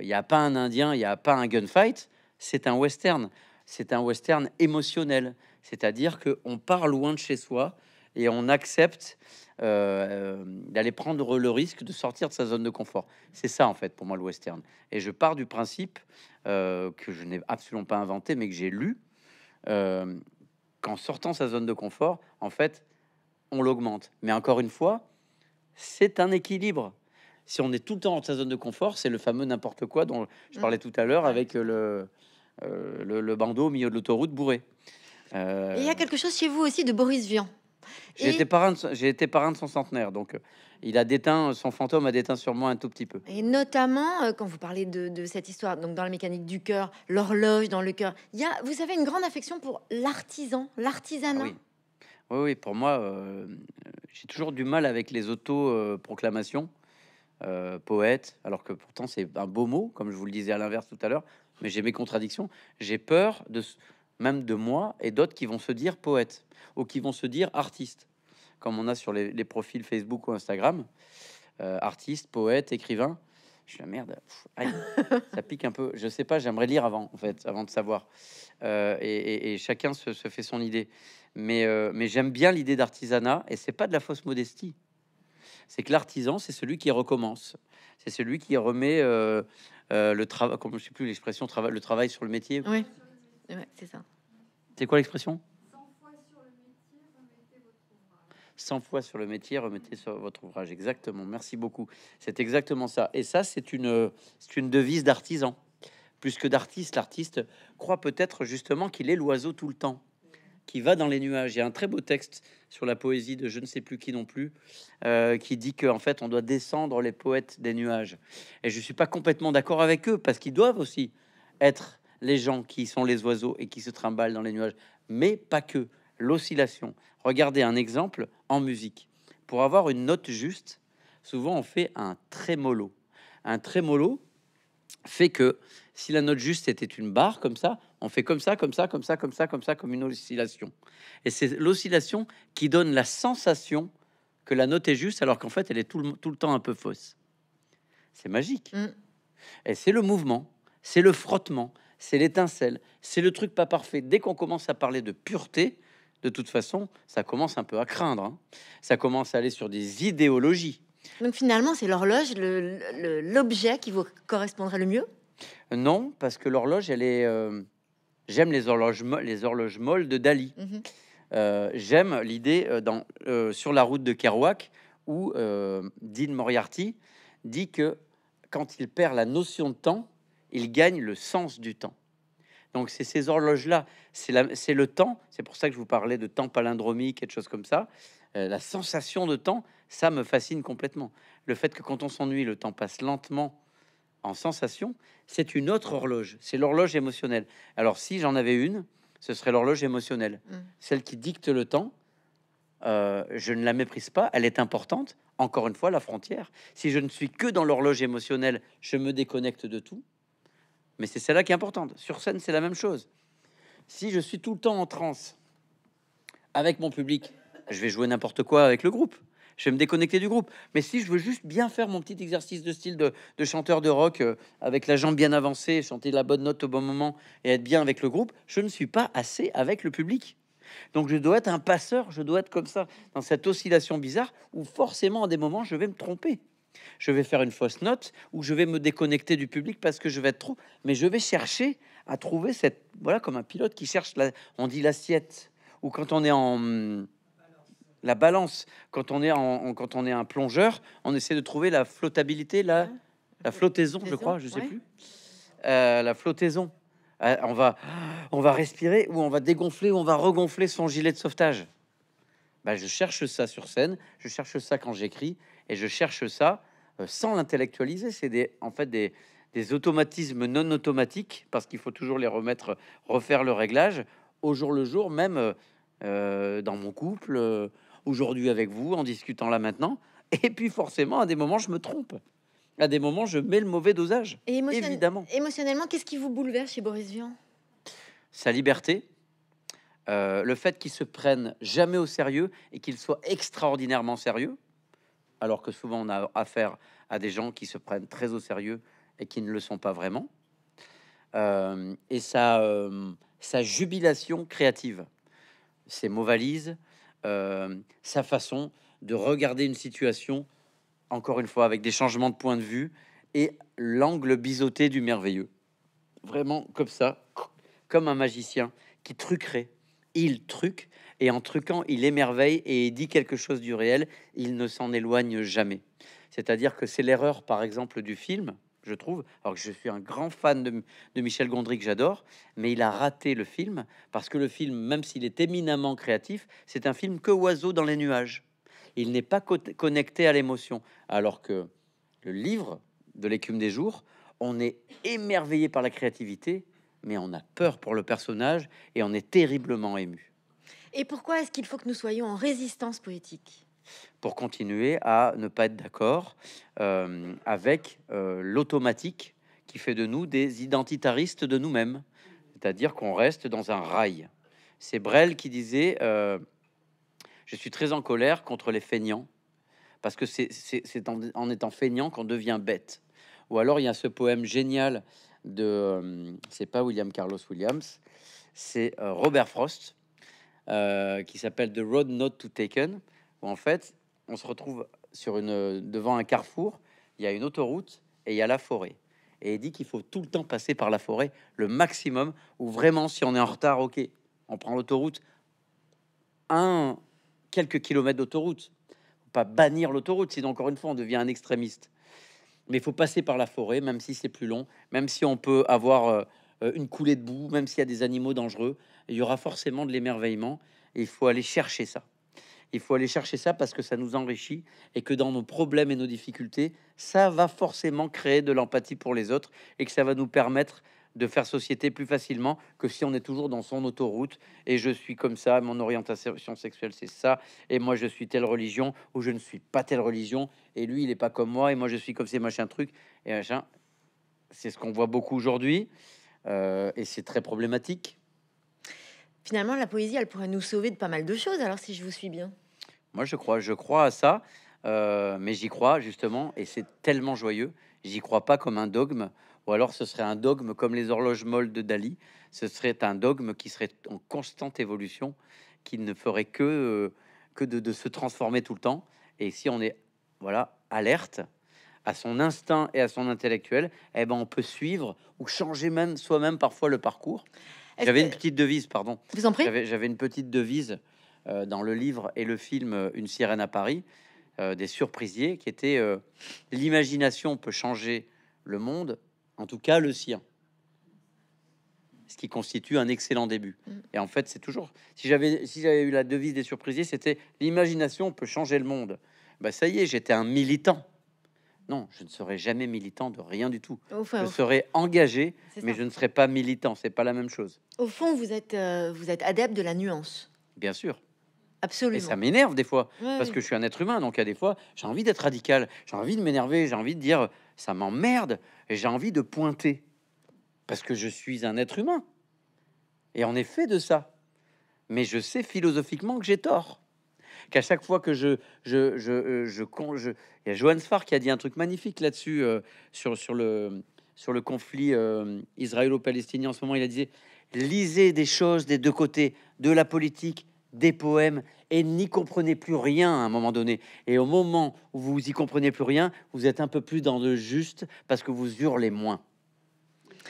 n'y a pas un Indien, il n'y a pas un gunfight, c'est un western. C'est un western émotionnel, c'est-à-dire qu'on part loin de chez soi et on accepte d'aller prendre le risque de sortir de sa zone de confort. C'est ça, en fait, pour moi, le western. Et je pars du principe que je n'ai absolument pas inventé, mais que j'ai lu, euh, qu'en sortant sa zone de confort, en fait, on l'augmente. Mais encore une fois, c'est un équilibre. Si on est tout le temps dans sa zone de confort, c'est le fameux n'importe quoi dont je parlais tout à l'heure avec euh, le, le, bandeau au milieu de l'autoroute bourré. Euh, il y a quelque chose chez vous aussi de Boris Vian. J'ai été parrain de, j'ai été parrain de son centenaire, donc il a déteint, son fantôme a déteint sur moi un tout petit peu. Et notamment, euh, quand vous parlez de, cette histoire, donc dans la mécanique du cœur, l'horloge dans le cœur, il y a, vous avez une grande affection pour l'artisan, l'artisanat. Ah oui. oui. pour moi, euh, j'ai toujours du mal avec les auto-proclamations, euh, poète, alors que pourtant c'est un beau mot, comme je vous le disais à l'inverse tout à l'heure, mais j'ai mes contradictions. J'ai peur de même de moi et d'autres qui vont se dire poètes ou qui vont se dire artistes comme on a sur les, profils Facebook ou Instagram, euh, artiste, poète, écrivain. Je suis la merde, ça pique un peu. Je sais pas, j'aimerais lire avant, en fait, avant de savoir. Euh, et, chacun se, fait son idée. Euh, mais, j'aime bien l'idée d'artisanat, et c'est pas de la fausse modestie. C'est que l'artisan, c'est celui qui recommence, c'est celui qui remet le travail, comme je sais plus l'expression, travail, le travail sur le métier. Oui, c'est ça. C'est quoi l'expression 100 fois sur le métier, remettez sur votre ouvrage. Exactement, merci beaucoup. C'est exactement ça. Et ça, c'est une, une devise d'artisan. Plus que d'artiste, l'artiste croit peut-être justement qu'il est l'oiseau tout le temps, qui va dans les nuages. Il y a un très beau texte sur la poésie de je ne sais plus qui non plus, euh, qui dit qu'en fait, on doit descendre les poètes des nuages. Et je ne suis pas complètement d'accord avec eux, parce qu'ils doivent aussi être les gens qui sont les oiseaux et qui se trimballent dans les nuages, mais pas que l'oscillation. Regardez un exemple en musique. Pour avoir une note juste, souvent on fait un trémolo. Un trémolo fait que si la note juste était une barre comme ça, on fait comme ça, comme ça, comme ça, comme ça, comme ça, comme une oscillation. Et c'est l'oscillation qui donne la sensation que la note est juste alors qu'en fait elle est tout le, temps un peu fausse. C'est magique. Mm. Et c'est le mouvement, c'est le frottement, c'est l'étincelle, c'est le truc pas parfait. Dès qu'on commence à parler de pureté, de toute façon, ça commence un peu à craindre. Hein. Ça commence à aller sur des idéologies. Donc finalement, c'est l'horloge, l'objet qui vous correspondrait le mieux euh, Non, parce que l'horloge, elle est... Euh, j'aime les horloges, molles de Dali. Mhm. Euh, j'aime l'idée sur la route de Kerouac où Dean Moriarty dit que quand il perd la notion de temps, il gagne le sens du temps. Donc c'est ces horloges-là, c'est le temps, c'est pour ça que je vous parlais de temps palindromique et de choses comme ça. Euh, la sensation de temps, ça me fascine complètement. Le fait que quand on s'ennuie, le temps passe lentement en sensation, c'est une autre horloge, c'est l'horloge émotionnelle. Alors si j'en avais une, ce serait l'horloge émotionnelle, mm. celle qui dicte le temps. Euh, je ne la méprise pas, elle est importante. Encore une fois, la frontière. Si je ne suis que dans l'horloge émotionnelle, je me déconnecte de tout. Mais c'est celle-là qui est importante. Sur scène, c'est la même chose. Si je suis tout le temps en transe avec mon public, je vais jouer n'importe quoi avec le groupe. Je vais me déconnecter du groupe. Mais si je veux juste bien faire mon petit exercice de style de, chanteur de rock euh, avec la jambe bien avancée, chanter la bonne note au bon moment et être bien avec le groupe, je ne suis pas assez avec le public. Donc je dois être un passeur, je dois être comme ça, dans cette oscillation bizarre où forcément à des moments je vais me tromper. Je vais faire une fausse note ou je vais me déconnecter du public parce que je vais être trop. Mais je vais chercher à trouver cette. Voilà, comme un pilote qui cherche, on dit l'assiette. Ou quand on est en. La balance. Quand on est, en... quand on est un plongeur, on essaie de trouver la flottabilité, la, hein la flottaison, je crois, je sais plus. Euh, la flottaison. Euh, on, va, respirer ou on va dégonfler ou on va regonfler son gilet de sauvetage. Ben, je cherche ça sur scène, je cherche ça quand j'écris, et je cherche ça euh, sans l'intellectualiser. C'est des, en fait des, automatismes non automatiques, parce qu'il faut toujours les remettre, refaire le réglage au jour le jour, même euh, euh, dans mon couple, aujourd'hui avec vous, en discutant là maintenant. Et puis forcément, à des moments, je me trompe. À des moments, je mets le mauvais dosage. évidemment. Émotionnellement, qu'est-ce qui vous bouleverse chez Boris Vian Sa liberté, le fait qu'il se prenne jamais au sérieux et qu'il soit extraordinairement sérieux alors que souvent on a affaire à des gens qui se prennent très au sérieux et qui ne le sont pas vraiment. Euh, et euh, sa, jubilation créative, ses mots valises, euh, sa façon de regarder une situation, encore une fois, avec des changements de point de vue et l'angle biseauté du merveilleux. Vraiment comme ça, comme un magicien qui truquerait. Il truque et en truquant, il émerveille et dit quelque chose du réel, il ne s'en éloigne jamais. C'est-à-dire que c'est l'erreur, par exemple, du film, je trouve, alors que je suis un grand fan de, Michel Gondry, que j'adore, mais il a raté le film, parce que le film, même s'il est éminemment créatif, c'est un film que oiseau dans les nuages. Il n'est pas connecté à l'émotion, alors que le livre de l'écume des jours, on est émerveillé par la créativité, mais on a peur pour le personnage et on est terriblement ému. Et pourquoi est-ce qu'il faut que nous soyons en résistance poétique Pour continuer à ne pas être d'accord euh, avec euh, l'automatique qui fait de nous des identitaristes de nous-mêmes, c'est-à-dire qu'on reste dans un rail. C'est Brel qui disait euh, Je suis très en colère contre les feignants, parce que c'est en, en étant feignant qu'on devient bête. Ou alors il y a ce poème génial de c'est pas William Carlos Williams, c'est Robert Frost euh, qui s'appelle The Road Not to Taken. Où en fait, on se retrouve sur une, devant un carrefour, il y a une autoroute et il y a la forêt. Et il dit qu'il faut tout le temps passer par la forêt, le maximum, ou vraiment, si on est en retard, ok, on prend l'autoroute, un, quelques kilomètres d'autoroute. Pas bannir l'autoroute, sinon encore une fois, on devient un extrémiste. Mais il faut passer par la forêt, même si c'est plus long, même si on peut avoir... Euh, euh, une coulée de boue, même s'il y a des animaux dangereux, il y aura forcément de l'émerveillement. Et il faut aller chercher ça. Il faut aller chercher ça parce que ça nous enrichit et que dans nos problèmes et nos difficultés, ça va forcément créer de l'empathie pour les autres et que ça va nous permettre de faire société plus facilement que si on est toujours dans son autoroute et je suis comme ça, mon orientation sexuelle c'est ça, et moi je suis telle religion ou je ne suis pas telle religion, et lui il n'est pas comme moi, et moi je suis comme ces machins trucs, et machin. C'est ce qu'on voit beaucoup aujourd'hui. Euh, et c'est très problématique. Finalement, la poésie, elle pourrait nous sauver de pas mal de choses, alors si je vous suis bien. Moi, je crois, je crois à ça, euh, mais j'y crois justement, et c'est tellement joyeux. J'y crois pas comme un dogme, ou alors ce serait un dogme comme les horloges molles de Dali. Ce serait un dogme qui serait en constante évolution, qui ne ferait que, euh, que de, de se transformer tout le temps. Et si on est voilà alerte, à son instinct et à son intellectuel, eh ben on peut suivre ou changer même soi-même parfois le parcours. J'avais une petite devise, pardon. Vous en prie. J'avais une petite devise dans le livre et le film euh, Une sirène à Paris euh, des surprisiers qui était euh, l'imagination peut changer le monde, en tout cas le sien. Ce qui constitue un excellent début. Mm. Et en fait, c'est toujours. Si j'avais si j'avais eu la devise des surprisiers, c'était l'imagination peut changer le monde. Bah ça y est, j'étais un militant non, je ne serai jamais militant de rien du tout. je serai engagé, mais je ne serai pas militant. C'est pas la même chose. Au fond, vous êtes, euh, vous êtes adepte de la nuance. Bien sûr. Absolument. Et ça m'énerve des fois, parce que je suis un être humain, donc à des fois, j'ai envie d'être radical, j'ai envie de m'énerver, j'ai envie de dire ça m'emmerde, et j'ai envie de pointer, parce que je suis un être humain. Et en effet, de ça. Mais je sais philosophiquement que j'ai tort qu'à chaque fois que je je je euh, je il y a Johan qui a dit un truc magnifique là-dessus euh, sur sur le conflit euh, israélo-palestinien en ce moment, il a dit lisez des choses des deux côtés, de la politique, des poèmes et n'y comprenez plus rien à un moment donné. Et au moment où vous y comprenez plus rien, vous êtes un peu plus dans le juste parce que vous hurlez moins.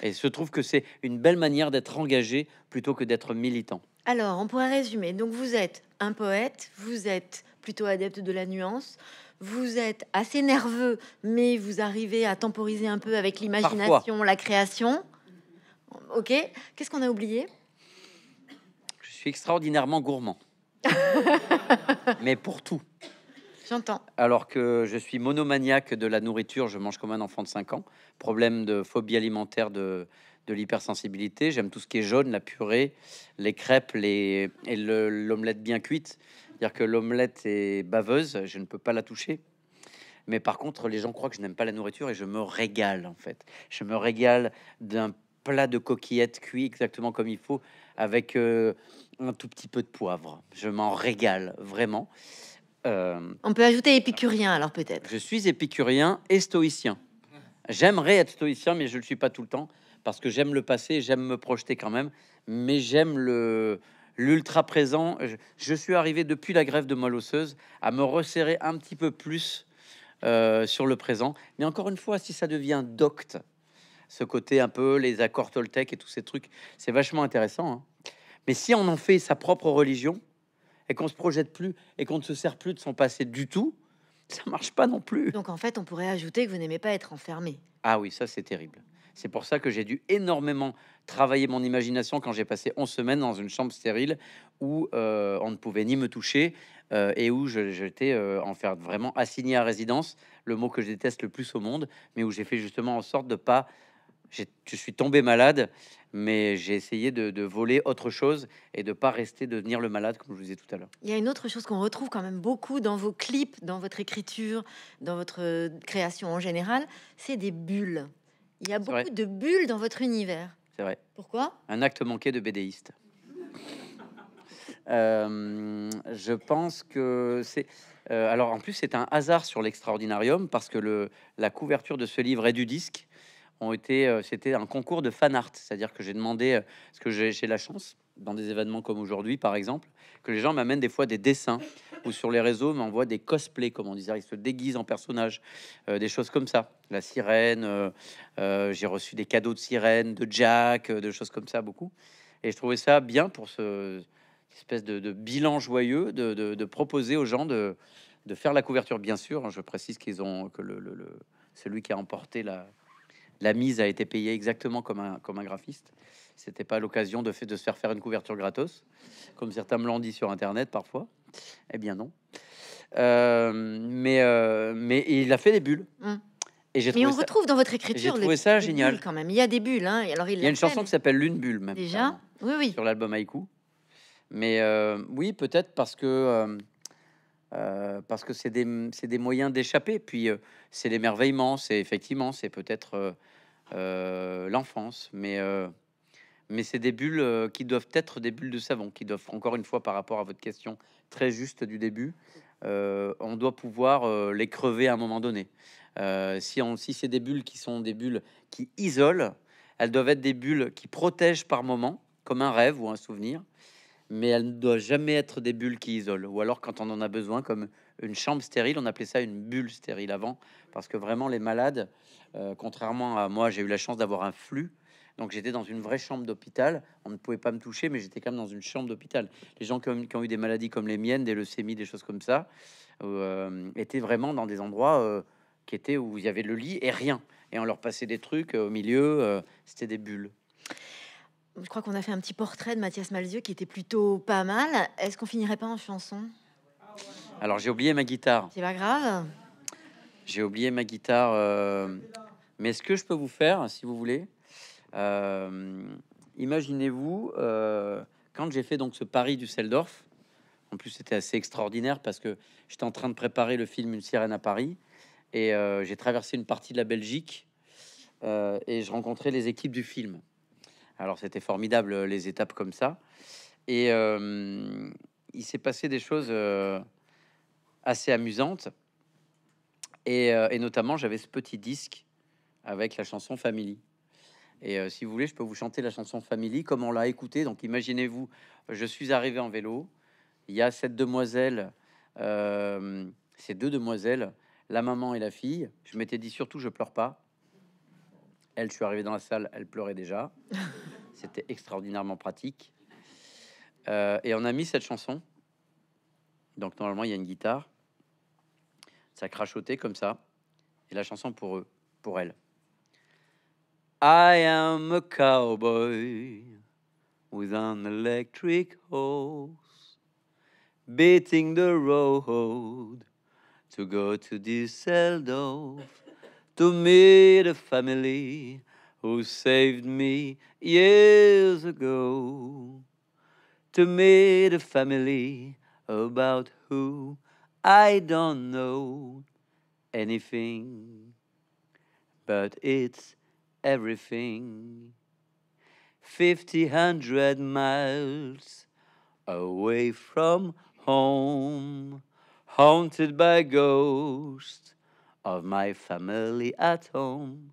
Et il se trouve que c'est une belle manière d'être engagé plutôt que d'être militant. Alors, on pourrait résumer. Donc, vous êtes un poète, vous êtes plutôt adepte de la nuance, vous êtes assez nerveux, mais vous arrivez à temporiser un peu avec l'imagination, la création. Ok. Qu'est-ce qu'on a oublié Je suis extraordinairement gourmand. mais pour tout. J'entends. Alors que je suis monomaniaque de la nourriture, je mange comme un enfant de 5 ans. Problème de phobie alimentaire de, de l'hypersensibilité. J'aime tout ce qui est jaune, la purée, les crêpes les, et l'omelette bien cuite. C'est-à-dire que l'omelette est baveuse, je ne peux pas la toucher. Mais par contre, les gens croient que je n'aime pas la nourriture et je me régale en fait. Je me régale d'un plat de coquillettes cuit exactement comme il faut avec euh, un tout petit peu de poivre. Je m'en régale vraiment. Euh, On peut ajouter épicurien alors peut-être. Je suis épicurien et stoïcien. J'aimerais être stoïcien, mais je ne le suis pas tout le temps parce que j'aime le passé, j'aime me projeter quand même, mais j'aime le l'ultra présent. Je, suis arrivé depuis la grève de molosseuse à me resserrer un petit peu plus euh, sur le présent. Mais encore une fois, si ça devient docte, ce côté un peu les accords Toltec et tous ces trucs, c'est vachement intéressant. Hein. Mais si on en fait sa propre religion et qu'on se projette plus et qu'on ne se sert plus de son passé du tout, ça marche pas non plus. Donc en fait, on pourrait ajouter que vous n'aimez pas être enfermé. Ah oui, ça c'est terrible. C'est pour ça que j'ai dû énormément travailler mon imagination quand j'ai passé 11 semaines dans une chambre stérile où euh, on ne pouvait ni me toucher euh, et où j'étais euh, en fait vraiment assigné à résidence, le mot que je déteste le plus au monde, mais où j'ai fait justement en sorte de pas. Je suis tombé malade, mais j'ai essayé de, voler autre chose et de pas rester devenir le malade, comme je vous disais tout à l'heure. Il y a une autre chose qu'on retrouve quand même beaucoup dans vos clips, dans votre écriture, dans votre création en général, c'est des bulles. Il y a beaucoup de bulles dans votre univers. C'est vrai. Pourquoi Un acte manqué de BDiste. Euh, je pense que c'est. Euh, alors en plus, c'est un hasard sur l'extraordinarium parce que le, la couverture de ce livre et du disque ont été. Euh, c'était un concours de fan art, c'est-à-dire que j'ai demandé ce que j'ai la chance dans des événements comme aujourd'hui, par exemple, que les gens m'amènent des fois des dessins ou sur les réseaux m'envoient des cosplays, comme on disait, ils se déguisent en personnages, euh, des choses comme ça. La sirène, euh, euh, j'ai reçu des cadeaux de sirène, de Jack, de choses comme ça, beaucoup. Et je trouvais ça bien pour ce espèce de, bilan joyeux de, proposer aux gens de, faire la couverture, bien sûr. Hein, je précise qu'ils ont que le, celui qui a emporté la, mise a été payé exactement comme comme un graphiste. C'était pas l'occasion de, de se faire faire une couverture gratos, comme certains me l'ont dit sur Internet parfois. Eh bien non. Euh, mais euh, mais il a fait des bulles. Hum. Et j'ai mais on retrouve dans votre écriture le, ça génial quand même. Il y a des bulles. Hein. Alors il, y a une chanson qui s'appelle Lune bulle même. Déjà, oui oui. Sur l'album Haïku. Mais euh, oui, peut-être parce que parce que c'est des, des moyens d'échapper. Puis c'est l'émerveillement, c'est effectivement, c'est peut-être l'enfance, mais mais c'est des bulles euh, qui doivent être des bulles de savon, qui doivent, encore une fois, par rapport à votre question très juste du début, euh, on doit pouvoir euh, les crever à un moment donné. si si c'est des bulles qui sont des bulles qui isolent, elles doivent être des bulles qui protègent par moment, comme un rêve ou un souvenir, mais elles ne doivent jamais être des bulles qui isolent. Ou alors quand on en a besoin, comme une chambre stérile, on appelait ça une bulle stérile avant, parce que vraiment les malades, contrairement à moi, j'ai eu la chance d'avoir un flux donc j'étais dans une vraie chambre d'hôpital. On ne pouvait pas me toucher, mais j'étais quand même dans une chambre d'hôpital. Les gens qui ont, qui ont, eu des maladies comme les miennes, des leucémies, des choses comme ça, euh, étaient vraiment dans des endroits euh, qui étaient où il y avait le lit et rien. Et on leur passait des trucs euh, au milieu. C'était des bulles. Je crois qu'on a fait un petit portrait de Mathias Malzieux qui était plutôt pas mal. Est-ce qu'on finirait pas en chanson Alors j'ai oublié ma guitare. C'est pas grave. J'ai oublié ma guitare. Mais est-ce que je peux vous faire, si vous voulez, euh, imaginez-vous, euh, quand j'ai fait donc ce pari du Seldorf, en plus c'était assez extraordinaire parce que j'étais en train de préparer le film Une sirène à Paris et euh, j'ai traversé une partie de la Belgique et je rencontrais les équipes du film. Alors c'était formidable les étapes comme ça. Et il s'est passé des choses assez amusantes. et notamment j'avais ce petit disque avec la chanson Family. Et euh, si vous voulez, je peux vous chanter la chanson Family, comme on l'a écoutée. Donc imaginez-vous, je suis arrivé en vélo. Il y a cette demoiselle, euh, ces deux demoiselles, la maman et la fille. Je m'étais dit surtout, je pleure pas. Elle, je suis arrivé dans la salle, elle pleurait déjà. C'était extraordinairement pratique. Euh, et on a mis cette chanson. Donc normalement, il y a une guitare. Ça crachotait comme ça. Et la chanson pour eux, pour elle. I am a cowboy with an electric horse, beating the road to go to Düsseldorf to meet a family who saved me years ago. To meet a family about who I don't know anything, but it's everything. Fifty hundred miles away from home, haunted by ghosts of my family at home.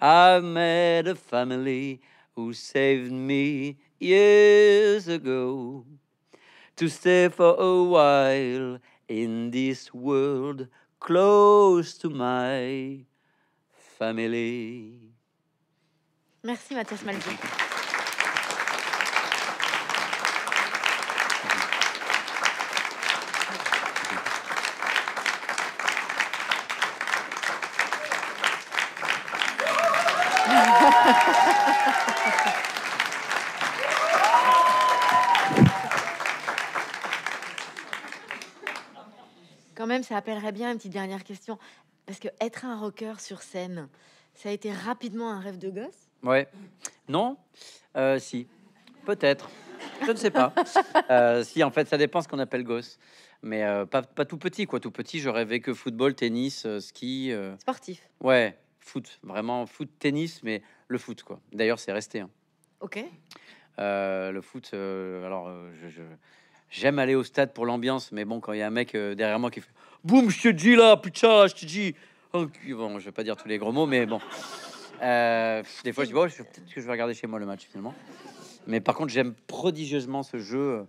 I met a family who saved me years ago to stay for a while in this world close to my family. Merci Mathias Maldi. Quand même, ça appellerait bien une petite dernière question. Parce que être un rocker sur scène, ça a été rapidement un rêve de gosse Ouais. Non euh, Si. Peut-être. Je ne sais pas. Euh, si, en fait, ça dépend ce qu'on appelle gosse. Mais euh, pas, tout petit, quoi. Tout petit, je rêvais que football, tennis, ski. Sportif. Ouais, foot. Vraiment foot, tennis, mais le foot, quoi. D'ailleurs, c'est resté. Hein. Ok. le foot, alors, je J'aime aller au stade pour l'ambiance, mais bon, quand il y a un mec euh, derrière moi qui fait Boum, je te dis là, putain, je te dis. Oh, bon, je vais pas dire tous les gros mots, mais bon. Euh, des fois, je dis peut-être que je vais regarder chez moi le match finalement. Mais par contre, j'aime prodigieusement ce jeu euh,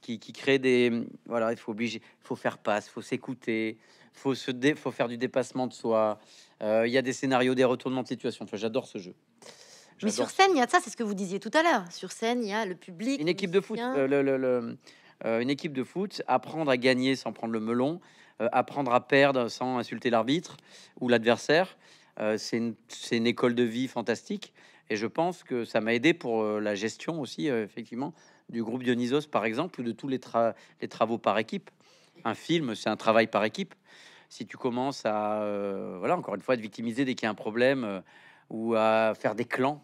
qui, qui, crée des. Voilà, il faut obliger, faut faire passe, faut s'écouter, faut se faut faire du dépassement de soi. Il y a des scénarios, des retournements de situation. Enfin, j'adore ce jeu. Mais sur scène, il y a ça, c'est ce que vous disiez tout à l'heure. Sur scène, il y a le public. Une équipe de foot, le, le, euh, une équipe de foot, apprendre à gagner sans prendre le melon, euh, apprendre à perdre sans insulter l'arbitre ou l'adversaire, euh, c'est une, école de vie fantastique. Et je pense que ça m'a aidé pour la gestion aussi, effectivement, du groupe Dionysos, par exemple, ou de tous les, travaux par équipe. Un film, c'est un travail par équipe. Si tu commences à, voilà, encore une fois, être victimisé victimiser dès qu'il y a un problème ou à faire des clans,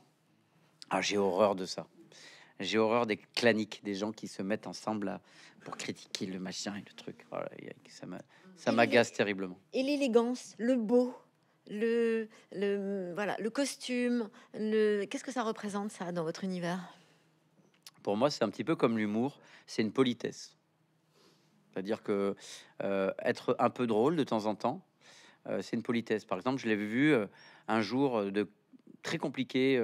ah, j'ai horreur de ça. J'ai horreur des claniques, des gens qui se mettent ensemble pour critiquer le machin et le truc. Oh ça m'agace terriblement. Et l'élégance, le beau, le, le, voilà, le costume, qu'est-ce que ça représente ça dans votre univers Pour moi, c'est un petit peu comme l'humour, c'est une politesse. C'est-à-dire que euh, être un peu drôle de temps en temps, euh, c'est une politesse. Par exemple, je l'ai vu euh, un jour de très compliqué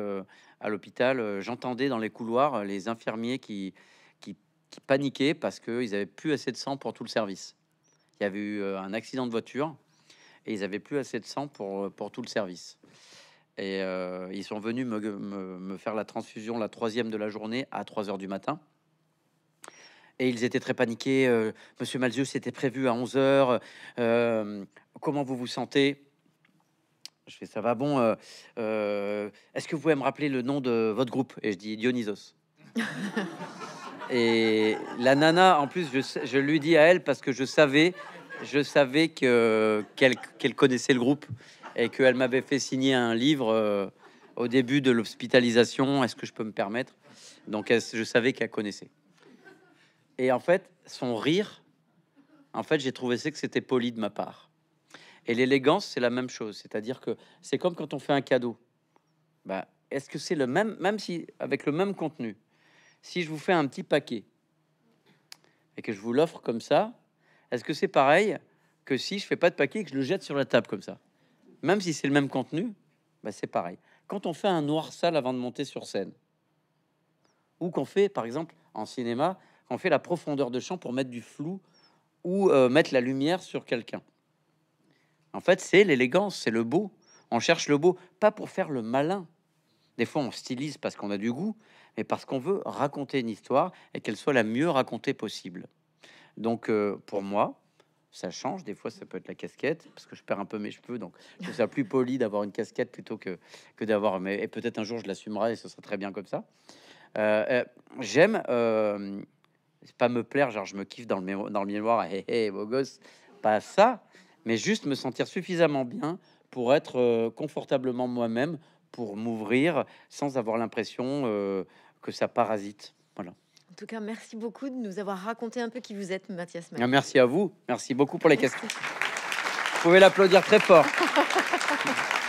à l'hôpital, euh, j'entendais dans les couloirs euh, les infirmiers qui, qui, paniquaient parce qu'ils n'avaient plus assez de sang pour tout le service. Il y avait eu euh, un accident de voiture et ils n'avaient plus assez de sang pour, pour tout le service. Et ils sont venus me, faire la transfusion la troisième de la journée à 3 heures du matin. Et ils étaient très paniqués. Monsieur Malzieu, c'était prévu à 11 heures. comment vous vous sentez je fais ça va bon. Euh, euh, est-ce que vous pouvez me rappeler le nom de votre groupe Et je dis Dionysos. et la nana, en plus, je, lui dis à elle parce que je savais, je savais que qu'elle connaissait le groupe et qu'elle m'avait fait signer un livre euh, au début de l'hospitalisation. Est-ce que je peux me permettre Donc, je savais qu'elle connaissait. Et en fait, son rire, en fait, j'ai trouvé que c'était poli de ma part. Et l'élégance, c'est la même chose. C'est-à-dire que c'est comme quand on fait un cadeau. Bah, est-ce que c'est le même, même si avec le même contenu, si je vous fais un petit paquet et que je vous l'offre comme ça, est-ce que c'est pareil que si je fais pas de paquet et que je le jette sur la table comme ça Même si c'est le même contenu, bah, c'est pareil. Quand on fait un noir sale avant de monter sur scène, ou qu'on fait, par exemple, en cinéma, qu'on fait la profondeur de champ pour mettre du flou ou euh, mettre la lumière sur quelqu'un. En fait, c'est l'élégance, c'est le beau. On cherche le beau, pas pour faire le malin. Des fois, on stylise parce qu'on a du goût, mais parce qu'on veut raconter une histoire et qu'elle soit la mieux racontée possible. Donc, euh, pour moi, ça change. Des fois, ça peut être la casquette, parce que je perds un peu mes cheveux. Donc, je trouve plus poli d'avoir une casquette plutôt que, que d'avoir. Mais et peut-être un jour, je l'assumerai et ce sera très bien comme ça. Euh, euh, j'aime euh, pas me plaire, genre je me kiffe dans le, miroir, hé hey, hey, beau Pas ça, mais juste me sentir suffisamment bien pour être euh, confortablement moi-même, pour m'ouvrir sans avoir l'impression euh, que ça parasite. Voilà. En tout cas, merci beaucoup de nous avoir raconté un peu qui vous êtes, Mathias. Ah, merci à vous. Merci beaucoup pour les questions. Vous pouvez l'applaudir très fort.